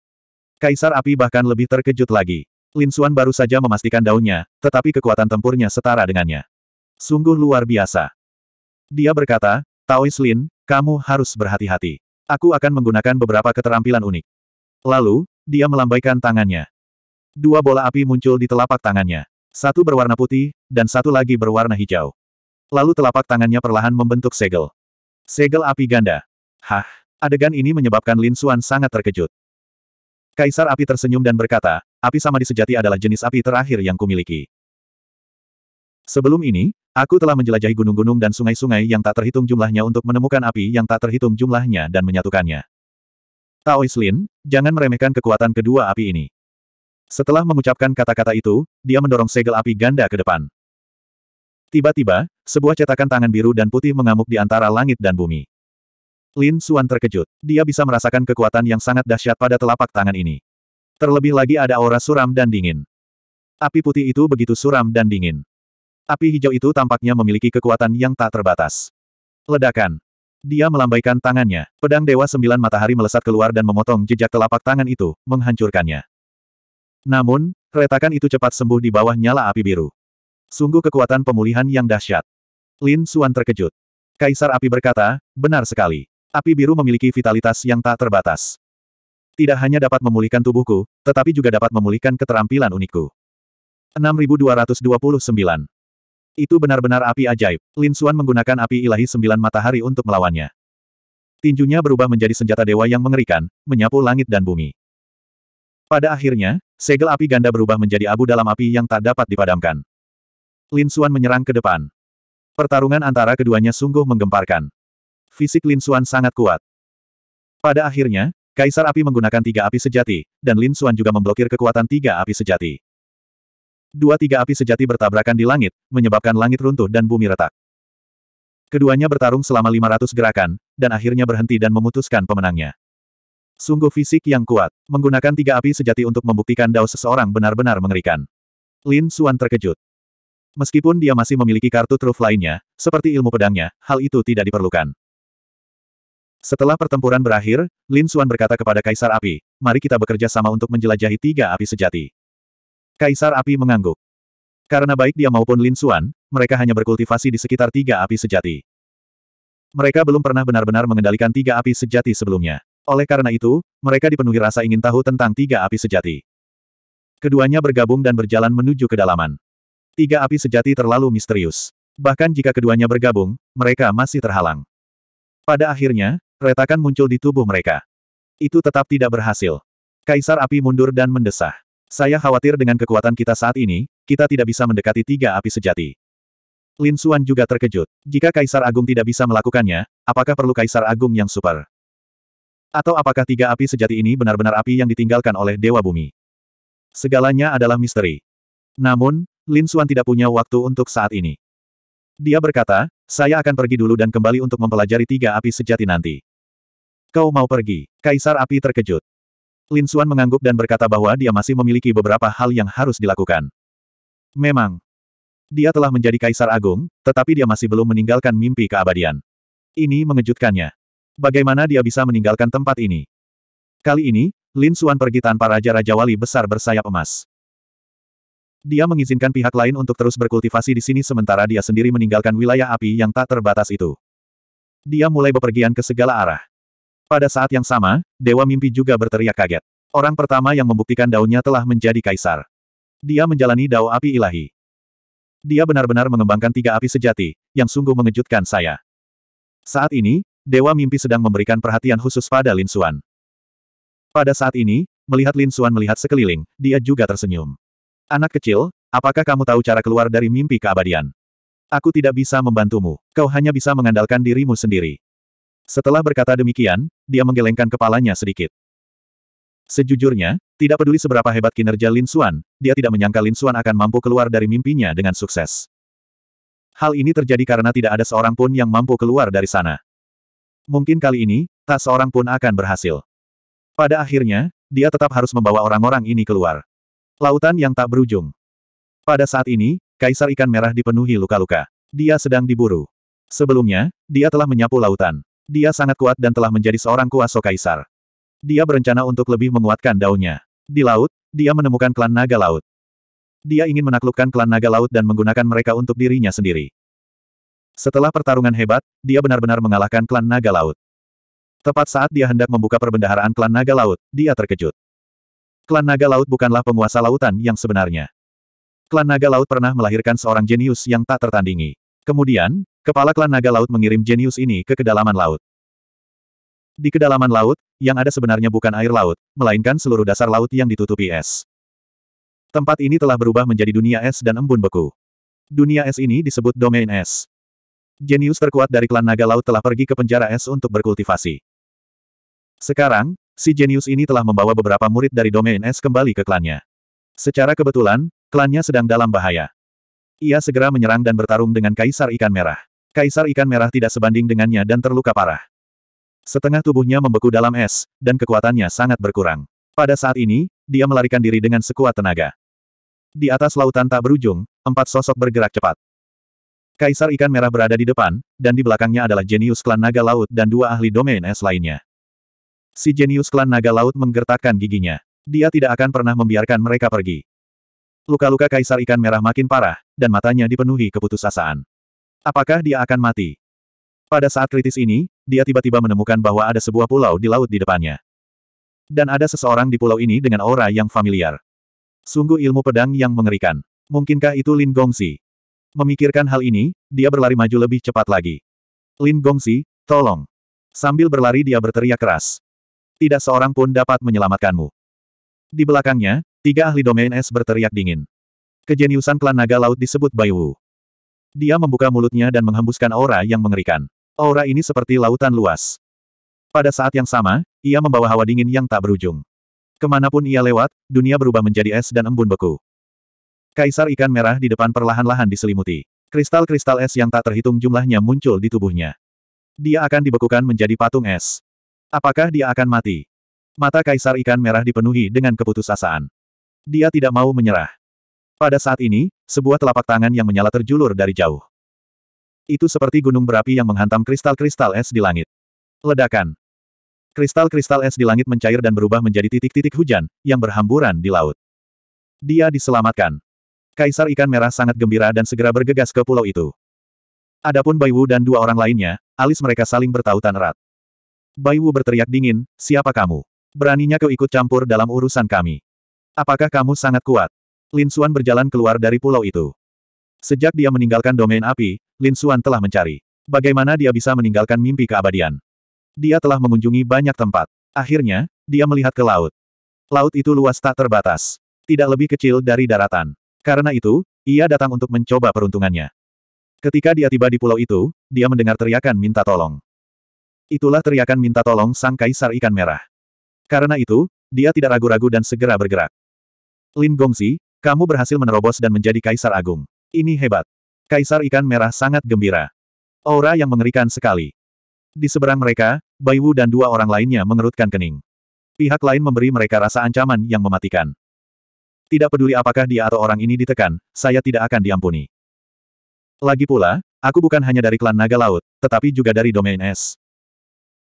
Kaisar Api bahkan lebih terkejut lagi. Lin Xuan baru saja memastikan daunnya, tetapi kekuatan tempurnya setara dengannya. Sungguh luar biasa. Dia berkata, Taois Lin, kamu harus berhati-hati. Aku akan menggunakan beberapa keterampilan unik. Lalu, dia melambaikan tangannya. Dua bola api muncul di telapak tangannya. Satu berwarna putih, dan satu lagi berwarna hijau. Lalu telapak tangannya perlahan membentuk segel. Segel api ganda. Hah, adegan ini menyebabkan Lin Xuan sangat terkejut. Kaisar api tersenyum dan berkata, api sama di sejati adalah jenis api terakhir yang kumiliki. Sebelum ini, aku telah menjelajahi gunung-gunung dan sungai-sungai yang tak terhitung jumlahnya untuk menemukan api yang tak terhitung jumlahnya dan menyatukannya. Lin, jangan meremehkan kekuatan kedua api ini. Setelah mengucapkan kata-kata itu, dia mendorong segel api ganda ke depan. Tiba-tiba, sebuah cetakan tangan biru dan putih mengamuk di antara langit dan bumi. Lin Xuan terkejut. Dia bisa merasakan kekuatan yang sangat dahsyat pada telapak tangan ini. Terlebih lagi ada aura suram dan dingin. Api putih itu begitu suram dan dingin. Api hijau itu tampaknya memiliki kekuatan yang tak terbatas. Ledakan. Dia melambaikan tangannya. Pedang Dewa Sembilan Matahari melesat keluar dan memotong jejak telapak tangan itu, menghancurkannya. Namun, retakan itu cepat sembuh di bawah nyala api biru. Sungguh kekuatan pemulihan yang dahsyat. Lin Xuan terkejut. Kaisar Api berkata, benar sekali. Api biru memiliki vitalitas yang tak terbatas. Tidak hanya dapat memulihkan tubuhku, tetapi juga dapat memulihkan keterampilan unikku. 6229. Itu benar-benar api ajaib. Lin Xuan menggunakan api ilahi sembilan matahari untuk melawannya. Tinjunya berubah menjadi senjata dewa yang mengerikan, menyapu langit dan bumi. Pada akhirnya, segel api ganda berubah menjadi abu dalam api yang tak dapat dipadamkan. Lin Xuan menyerang ke depan. Pertarungan antara keduanya sungguh menggemparkan. Fisik Lin Xuan sangat kuat. Pada akhirnya, Kaisar Api menggunakan tiga api sejati, dan Lin Xuan juga memblokir kekuatan tiga api sejati. Dua tiga api sejati bertabrakan di langit, menyebabkan langit runtuh dan bumi retak. Keduanya bertarung selama 500 gerakan, dan akhirnya berhenti dan memutuskan pemenangnya. Sungguh fisik yang kuat, menggunakan tiga api sejati untuk membuktikan Dao seseorang benar-benar mengerikan. Lin Xuan terkejut. Meskipun dia masih memiliki kartu truf lainnya, seperti ilmu pedangnya, hal itu tidak diperlukan. Setelah pertempuran berakhir, Lin Xuan berkata kepada Kaisar Api, mari kita bekerja sama untuk menjelajahi tiga api sejati. Kaisar Api mengangguk. Karena baik dia maupun Lin Xuan, mereka hanya berkultivasi di sekitar tiga api sejati. Mereka belum pernah benar-benar mengendalikan tiga api sejati sebelumnya. Oleh karena itu, mereka dipenuhi rasa ingin tahu tentang tiga api sejati. Keduanya bergabung dan berjalan menuju kedalaman. Tiga api sejati terlalu misterius. Bahkan jika keduanya bergabung, mereka masih terhalang. Pada akhirnya, Retakan muncul di tubuh mereka. Itu tetap tidak berhasil. Kaisar api mundur dan mendesah. Saya khawatir dengan kekuatan kita saat ini, kita tidak bisa mendekati tiga api sejati. Lin Xuan juga terkejut. Jika Kaisar Agung tidak bisa melakukannya, apakah perlu Kaisar Agung yang super? Atau apakah tiga api sejati ini benar-benar api yang ditinggalkan oleh Dewa Bumi? Segalanya adalah misteri. Namun, Lin Xuan tidak punya waktu untuk saat ini. Dia berkata, saya akan pergi dulu dan kembali untuk mempelajari tiga api sejati nanti. Kau mau pergi? Kaisar Api terkejut. Lin Xuan mengangguk dan berkata bahwa dia masih memiliki beberapa hal yang harus dilakukan. Memang. Dia telah menjadi Kaisar Agung, tetapi dia masih belum meninggalkan mimpi keabadian. Ini mengejutkannya. Bagaimana dia bisa meninggalkan tempat ini? Kali ini, Lin Xuan pergi tanpa Raja-Raja Wali besar bersayap emas. Dia mengizinkan pihak lain untuk terus berkultivasi di sini sementara dia sendiri meninggalkan wilayah api yang tak terbatas itu. Dia mulai bepergian ke segala arah. Pada saat yang sama, Dewa Mimpi juga berteriak kaget. Orang pertama yang membuktikan daunnya telah menjadi kaisar. Dia menjalani dao api ilahi. Dia benar-benar mengembangkan tiga api sejati, yang sungguh mengejutkan saya. Saat ini, Dewa Mimpi sedang memberikan perhatian khusus pada Lin Xuan. Pada saat ini, melihat Lin Xuan melihat sekeliling, dia juga tersenyum. Anak kecil, apakah kamu tahu cara keluar dari mimpi keabadian? Aku tidak bisa membantumu. Kau hanya bisa mengandalkan dirimu sendiri. Setelah berkata demikian, dia menggelengkan kepalanya sedikit. Sejujurnya, tidak peduli seberapa hebat kinerja Lin Xuan, dia tidak menyangka Lin Xuan akan mampu keluar dari mimpinya dengan sukses. Hal ini terjadi karena tidak ada seorang pun yang mampu keluar dari sana. Mungkin kali ini, tak seorang pun akan berhasil. Pada akhirnya, dia tetap harus membawa orang-orang ini keluar. Lautan yang tak berujung. Pada saat ini, Kaisar Ikan Merah dipenuhi luka-luka. Dia sedang diburu. Sebelumnya, dia telah menyapu lautan. Dia sangat kuat dan telah menjadi seorang kuasa kaisar. Dia berencana untuk lebih menguatkan daunnya. Di laut, dia menemukan klan naga laut. Dia ingin menaklukkan klan naga laut dan menggunakan mereka untuk dirinya sendiri. Setelah pertarungan hebat, dia benar-benar mengalahkan klan naga laut. Tepat saat dia hendak membuka perbendaharaan klan naga laut, dia terkejut. Klan naga laut bukanlah penguasa lautan yang sebenarnya. Klan naga laut pernah melahirkan seorang jenius yang tak tertandingi. Kemudian, Kepala klan naga laut mengirim jenius ini ke kedalaman laut. Di kedalaman laut, yang ada sebenarnya bukan air laut, melainkan seluruh dasar laut yang ditutupi es. Tempat ini telah berubah menjadi dunia es dan embun beku. Dunia es ini disebut domain es. Jenius terkuat dari klan naga laut telah pergi ke penjara es untuk berkultivasi. Sekarang, si jenius ini telah membawa beberapa murid dari domain es kembali ke klannya. Secara kebetulan, klannya sedang dalam bahaya. Ia segera menyerang dan bertarung dengan Kaisar Ikan Merah. Kaisar ikan merah tidak sebanding dengannya dan terluka parah. Setengah tubuhnya membeku dalam es, dan kekuatannya sangat berkurang. Pada saat ini, dia melarikan diri dengan sekuat tenaga. Di atas lautan tak berujung, empat sosok bergerak cepat. Kaisar ikan merah berada di depan, dan di belakangnya adalah jenius klan naga laut dan dua ahli domain es lainnya. Si jenius klan naga laut menggertakkan giginya. Dia tidak akan pernah membiarkan mereka pergi. Luka-luka kaisar ikan merah makin parah, dan matanya dipenuhi keputusasaan. Apakah dia akan mati? Pada saat kritis ini, dia tiba-tiba menemukan bahwa ada sebuah pulau di laut di depannya. Dan ada seseorang di pulau ini dengan aura yang familiar. Sungguh ilmu pedang yang mengerikan. Mungkinkah itu Lin Gongsi? Memikirkan hal ini, dia berlari maju lebih cepat lagi. Lin Gongsi, tolong. Sambil berlari dia berteriak keras. Tidak seorang pun dapat menyelamatkanmu. Di belakangnya, tiga ahli domain es berteriak dingin. Kejeniusan klan naga laut disebut Bayu. Dia membuka mulutnya dan menghembuskan aura yang mengerikan. Aura ini seperti lautan luas. Pada saat yang sama, ia membawa hawa dingin yang tak berujung. Kemanapun ia lewat, dunia berubah menjadi es dan embun beku. Kaisar ikan merah di depan perlahan-lahan diselimuti. Kristal-kristal es yang tak terhitung jumlahnya muncul di tubuhnya. Dia akan dibekukan menjadi patung es. Apakah dia akan mati? Mata kaisar ikan merah dipenuhi dengan keputusasaan. Dia tidak mau menyerah. Pada saat ini, sebuah telapak tangan yang menyala terjulur dari jauh. Itu seperti gunung berapi yang menghantam kristal-kristal es di langit. Ledakan. Kristal-kristal es di langit mencair dan berubah menjadi titik-titik hujan, yang berhamburan di laut. Dia diselamatkan. Kaisar ikan merah sangat gembira dan segera bergegas ke pulau itu. Adapun Bai Wu dan dua orang lainnya, alis mereka saling bertautan erat. Bai Wu berteriak dingin, siapa kamu? Beraninya kau ikut campur dalam urusan kami. Apakah kamu sangat kuat? Lin Xuan berjalan keluar dari pulau itu. Sejak dia meninggalkan domain api, Lin Xuan telah mencari. Bagaimana dia bisa meninggalkan mimpi keabadian? Dia telah mengunjungi banyak tempat. Akhirnya, dia melihat ke laut. Laut itu luas tak terbatas. Tidak lebih kecil dari daratan. Karena itu, ia datang untuk mencoba peruntungannya. Ketika dia tiba di pulau itu, dia mendengar teriakan minta tolong. Itulah teriakan minta tolong sang kaisar ikan merah. Karena itu, dia tidak ragu-ragu dan segera bergerak. Lin Gongzi, kamu berhasil menerobos dan menjadi Kaisar Agung. Ini hebat. Kaisar Ikan Merah sangat gembira. Aura yang mengerikan sekali. Di seberang mereka, Bai Wu dan dua orang lainnya mengerutkan kening. Pihak lain memberi mereka rasa ancaman yang mematikan. Tidak peduli apakah dia atau orang ini ditekan, saya tidak akan diampuni. Lagi pula, aku bukan hanya dari klan Naga Laut, tetapi juga dari domain es.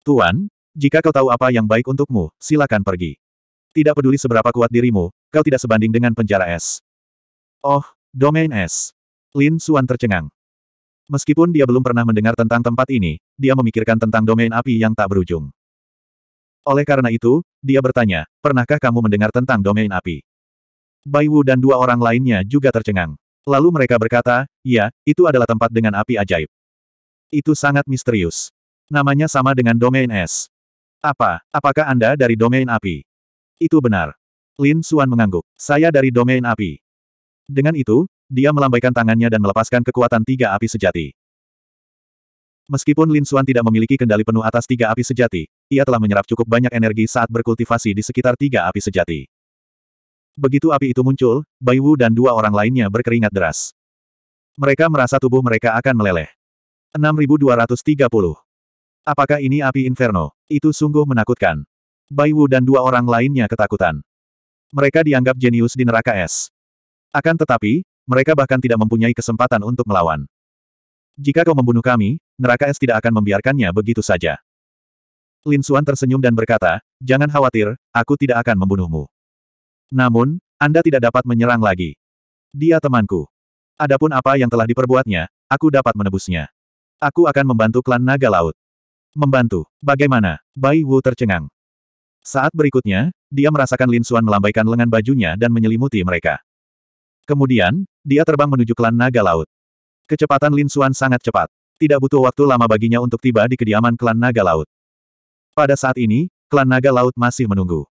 Tuan, jika kau tahu apa yang baik untukmu, silakan pergi. Tidak peduli seberapa kuat dirimu, kau tidak sebanding dengan penjara es. Oh, domain es. Lin Suan tercengang. Meskipun dia belum pernah mendengar tentang tempat ini, dia memikirkan tentang domain api yang tak berujung. Oleh karena itu, dia bertanya, pernahkah kamu mendengar tentang domain api? Bai Wu dan dua orang lainnya juga tercengang. Lalu mereka berkata, ya, itu adalah tempat dengan api ajaib. Itu sangat misterius. Namanya sama dengan domain es. Apa, apakah Anda dari domain api? Itu benar. Lin Suan mengangguk. Saya dari domain api. Dengan itu, dia melambaikan tangannya dan melepaskan kekuatan tiga api sejati. Meskipun Lin Suan tidak memiliki kendali penuh atas tiga api sejati, ia telah menyerap cukup banyak energi saat berkultivasi di sekitar tiga api sejati. Begitu api itu muncul, Bai Wu dan dua orang lainnya berkeringat deras. Mereka merasa tubuh mereka akan meleleh. 6230. Apakah ini api inferno? Itu sungguh menakutkan. Bai Wu dan dua orang lainnya ketakutan mereka dianggap jenius di neraka es. Akan tetapi, mereka bahkan tidak mempunyai kesempatan untuk melawan. Jika kau membunuh kami, neraka es tidak akan membiarkannya begitu saja. Lin Suan tersenyum dan berkata, jangan khawatir, aku tidak akan membunuhmu. Namun, Anda tidak dapat menyerang lagi. Dia temanku. Adapun apa yang telah diperbuatnya, aku dapat menebusnya. Aku akan membantu klan naga laut. Membantu, bagaimana? Bai Wu tercengang. Saat berikutnya, dia merasakan Lin Xuan melambaikan lengan bajunya dan menyelimuti mereka. Kemudian, dia terbang menuju klan naga laut. Kecepatan Lin Xuan sangat cepat. Tidak butuh waktu lama baginya untuk tiba di kediaman klan naga laut. Pada saat ini, klan naga laut masih menunggu.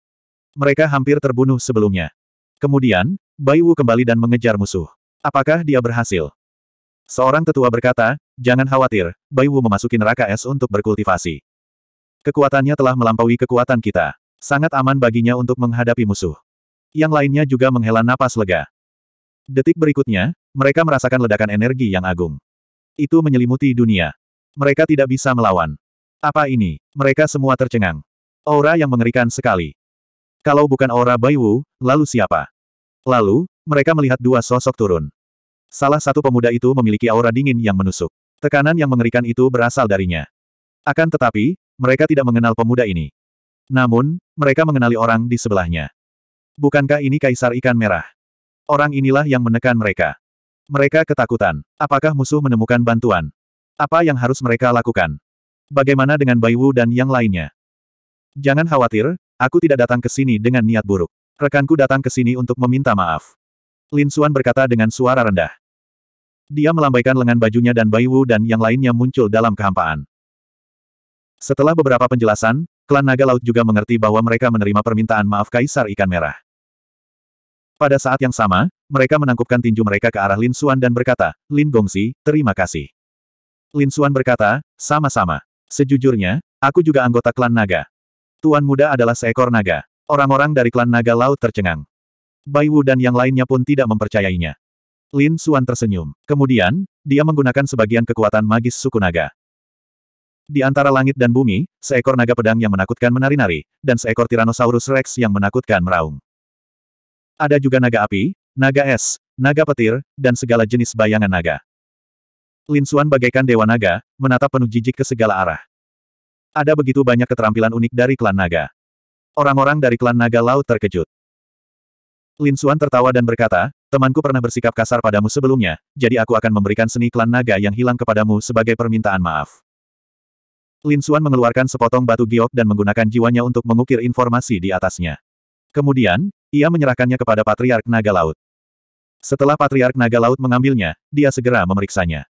Mereka hampir terbunuh sebelumnya. Kemudian, Bai Wu kembali dan mengejar musuh. Apakah dia berhasil? Seorang tetua berkata, jangan khawatir, Bai Wu memasuki neraka es untuk berkultivasi. Kekuatannya telah melampaui kekuatan kita. Sangat aman baginya untuk menghadapi musuh. Yang lainnya juga menghela napas lega. Detik berikutnya, mereka merasakan ledakan energi yang agung. Itu menyelimuti dunia. Mereka tidak bisa melawan. Apa ini? Mereka semua tercengang. Aura yang mengerikan sekali. Kalau bukan aura Baiwu, lalu siapa? Lalu, mereka melihat dua sosok turun. Salah satu pemuda itu memiliki aura dingin yang menusuk. Tekanan yang mengerikan itu berasal darinya. Akan tetapi, mereka tidak mengenal pemuda ini. Namun, mereka mengenali orang di sebelahnya. Bukankah ini Kaisar Ikan Merah? Orang inilah yang menekan mereka. Mereka ketakutan. Apakah musuh menemukan bantuan? Apa yang harus mereka lakukan? Bagaimana dengan Bai dan yang lainnya? Jangan khawatir, aku tidak datang ke sini dengan niat buruk. Rekanku datang ke sini untuk meminta maaf. Lin Suan berkata dengan suara rendah. Dia melambaikan lengan bajunya dan Bai dan yang lainnya muncul dalam kehampaan. Setelah beberapa penjelasan, klan Naga Laut juga mengerti bahwa mereka menerima permintaan maaf Kaisar Ikan Merah. Pada saat yang sama, mereka menangkupkan tinju mereka ke arah Lin Xuan dan berkata, Lin Gongsi, terima kasih. Lin Xuan berkata, sama-sama. Sejujurnya, aku juga anggota klan naga. Tuan muda adalah seekor naga. Orang-orang dari klan naga laut tercengang. Bai Wu dan yang lainnya pun tidak mempercayainya. Lin Xuan tersenyum. Kemudian, dia menggunakan sebagian kekuatan magis suku naga. Di antara langit dan bumi, seekor naga pedang yang menakutkan menari-nari, dan seekor Tyrannosaurus Rex yang menakutkan meraung. Ada juga naga api, naga es, naga petir, dan segala jenis bayangan naga. Lin Xuan bagaikan dewa naga, menatap penuh jijik ke segala arah. Ada begitu banyak keterampilan unik dari klan naga. Orang-orang dari klan naga laut terkejut. Lin Xuan tertawa dan berkata, temanku pernah bersikap kasar padamu sebelumnya, jadi aku akan memberikan seni klan naga yang hilang kepadamu sebagai permintaan maaf. Lin Xuan mengeluarkan sepotong batu giok dan menggunakan jiwanya untuk mengukir informasi di atasnya. Kemudian, ia menyerahkannya kepada Patriark Naga Laut. Setelah Patriark Naga Laut mengambilnya, dia segera memeriksanya.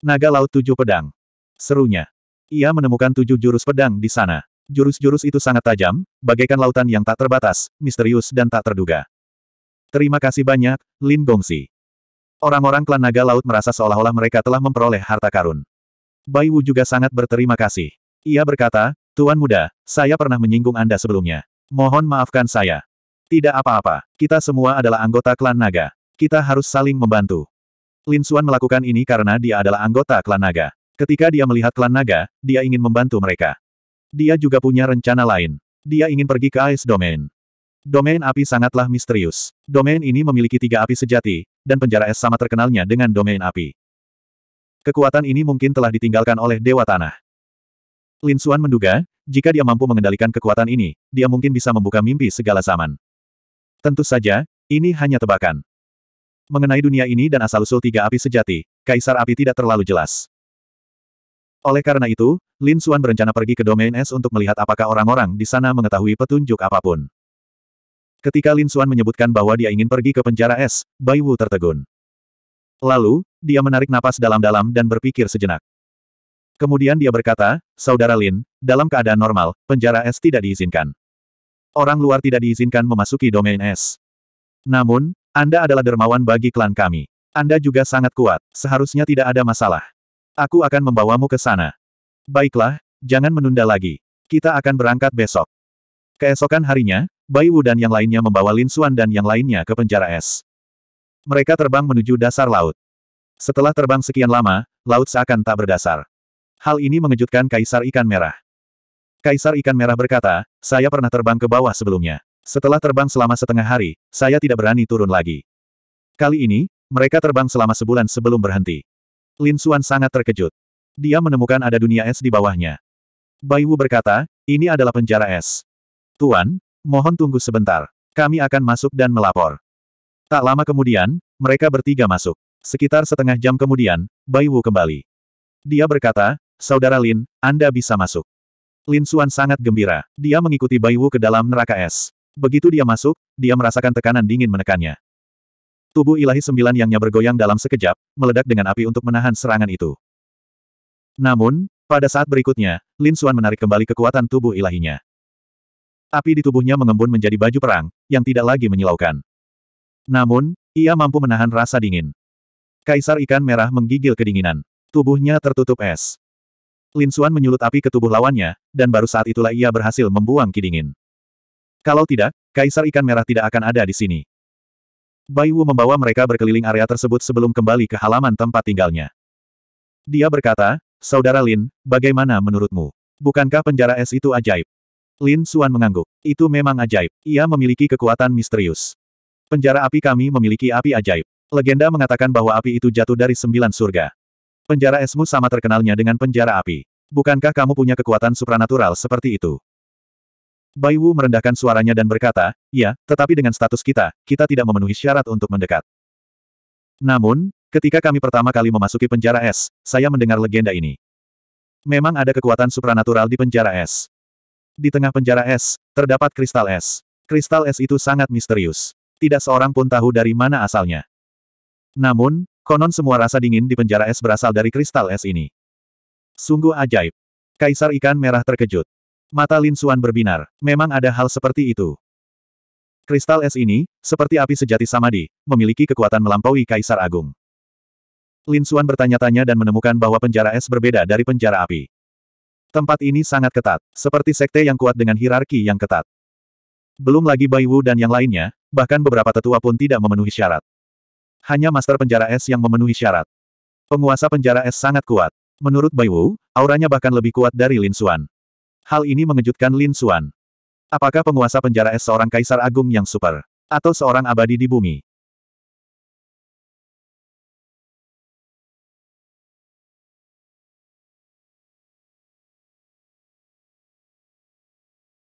Naga Laut Tujuh Pedang. Serunya. Ia menemukan tujuh jurus pedang di sana. Jurus-jurus itu sangat tajam, bagaikan lautan yang tak terbatas, misterius dan tak terduga. Terima kasih banyak, Lin Gongsi. Orang-orang klan Naga Laut merasa seolah-olah mereka telah memperoleh harta karun. Bai Wu juga sangat berterima kasih. Ia berkata, Tuan Muda, saya pernah menyinggung Anda sebelumnya. Mohon maafkan saya. Tidak apa-apa, kita semua adalah anggota klan naga. Kita harus saling membantu. Lin Xuan melakukan ini karena dia adalah anggota klan naga. Ketika dia melihat klan naga, dia ingin membantu mereka. Dia juga punya rencana lain. Dia ingin pergi ke Ice Domain. Domain api sangatlah misterius. Domain ini memiliki tiga api sejati, dan penjara es sama terkenalnya dengan domain api. Kekuatan ini mungkin telah ditinggalkan oleh Dewa Tanah. Lin Xuan menduga, jika dia mampu mengendalikan kekuatan ini, dia mungkin bisa membuka mimpi segala zaman. Tentu saja, ini hanya tebakan. Mengenai dunia ini dan asal-usul tiga api sejati, Kaisar Api tidak terlalu jelas. Oleh karena itu, Lin Xuan berencana pergi ke domain es untuk melihat apakah orang-orang di sana mengetahui petunjuk apapun. Ketika Lin Xuan menyebutkan bahwa dia ingin pergi ke penjara es, Bai Wu tertegun. Lalu, dia menarik napas dalam-dalam dan berpikir sejenak. Kemudian dia berkata, Saudara Lin, dalam keadaan normal, penjara es tidak diizinkan. Orang luar tidak diizinkan memasuki domain es. Namun, Anda adalah dermawan bagi klan kami. Anda juga sangat kuat, seharusnya tidak ada masalah. Aku akan membawamu ke sana. Baiklah, jangan menunda lagi. Kita akan berangkat besok. Keesokan harinya, Bai Wu dan yang lainnya membawa Lin Xuan dan yang lainnya ke penjara es. Mereka terbang menuju dasar laut. Setelah terbang sekian lama, laut seakan tak berdasar. Hal ini mengejutkan Kaisar Ikan Merah. Kaisar Ikan Merah berkata, saya pernah terbang ke bawah sebelumnya. Setelah terbang selama setengah hari, saya tidak berani turun lagi. Kali ini, mereka terbang selama sebulan sebelum berhenti. Lin Xuan sangat terkejut. Dia menemukan ada dunia es di bawahnya. Bai Wu berkata, ini adalah penjara es. Tuan, mohon tunggu sebentar. Kami akan masuk dan melapor. Tak lama kemudian, mereka bertiga masuk. Sekitar setengah jam kemudian, Bai Wu kembali. Dia berkata, Saudara Lin, Anda bisa masuk. Lin Xuan sangat gembira. Dia mengikuti Bai Wu ke dalam neraka es. Begitu dia masuk, dia merasakan tekanan dingin menekannya. Tubuh ilahi sembilan yangnya bergoyang dalam sekejap, meledak dengan api untuk menahan serangan itu. Namun, pada saat berikutnya, Lin Xuan menarik kembali kekuatan tubuh ilahinya. Api di tubuhnya mengembun menjadi baju perang, yang tidak lagi menyilaukan. Namun, ia mampu menahan rasa dingin. Kaisar ikan merah menggigil kedinginan. Tubuhnya tertutup es. Lin Xuan menyulut api ke tubuh lawannya, dan baru saat itulah ia berhasil membuang kidingin. Kalau tidak, Kaisar ikan merah tidak akan ada di sini. Bai Wu membawa mereka berkeliling area tersebut sebelum kembali ke halaman tempat tinggalnya. Dia berkata, Saudara Lin, bagaimana menurutmu? Bukankah penjara es itu ajaib? Lin Xuan mengangguk. Itu memang ajaib. Ia memiliki kekuatan misterius. Penjara api kami memiliki api ajaib. Legenda mengatakan bahwa api itu jatuh dari sembilan surga. Penjara esmu sama terkenalnya dengan penjara api. Bukankah kamu punya kekuatan supranatural seperti itu? Bai Wu merendahkan suaranya dan berkata, ya, tetapi dengan status kita, kita tidak memenuhi syarat untuk mendekat. Namun, ketika kami pertama kali memasuki penjara es, saya mendengar legenda ini. Memang ada kekuatan supranatural di penjara es. Di tengah penjara es, terdapat kristal es. Kristal es itu sangat misterius tidak seorang pun tahu dari mana asalnya. Namun, konon semua rasa dingin di penjara es berasal dari kristal es ini. Sungguh ajaib. Kaisar ikan merah terkejut. Mata Lin Suan berbinar. Memang ada hal seperti itu. Kristal es ini, seperti api sejati Samadi, memiliki kekuatan melampaui Kaisar Agung. Lin Suan bertanya-tanya dan menemukan bahwa penjara es berbeda dari penjara api. Tempat ini sangat ketat, seperti sekte yang kuat dengan hierarki yang ketat. Belum lagi Bai Wu dan yang lainnya, bahkan beberapa tetua pun tidak memenuhi syarat. Hanya Master Penjara Es yang memenuhi syarat. Penguasa Penjara Es sangat kuat. Menurut Bai Wu, auranya bahkan lebih kuat dari Lin Xuan. Hal ini mengejutkan Lin Xuan. Apakah penguasa Penjara Es seorang kaisar agung yang super? Atau seorang abadi di bumi?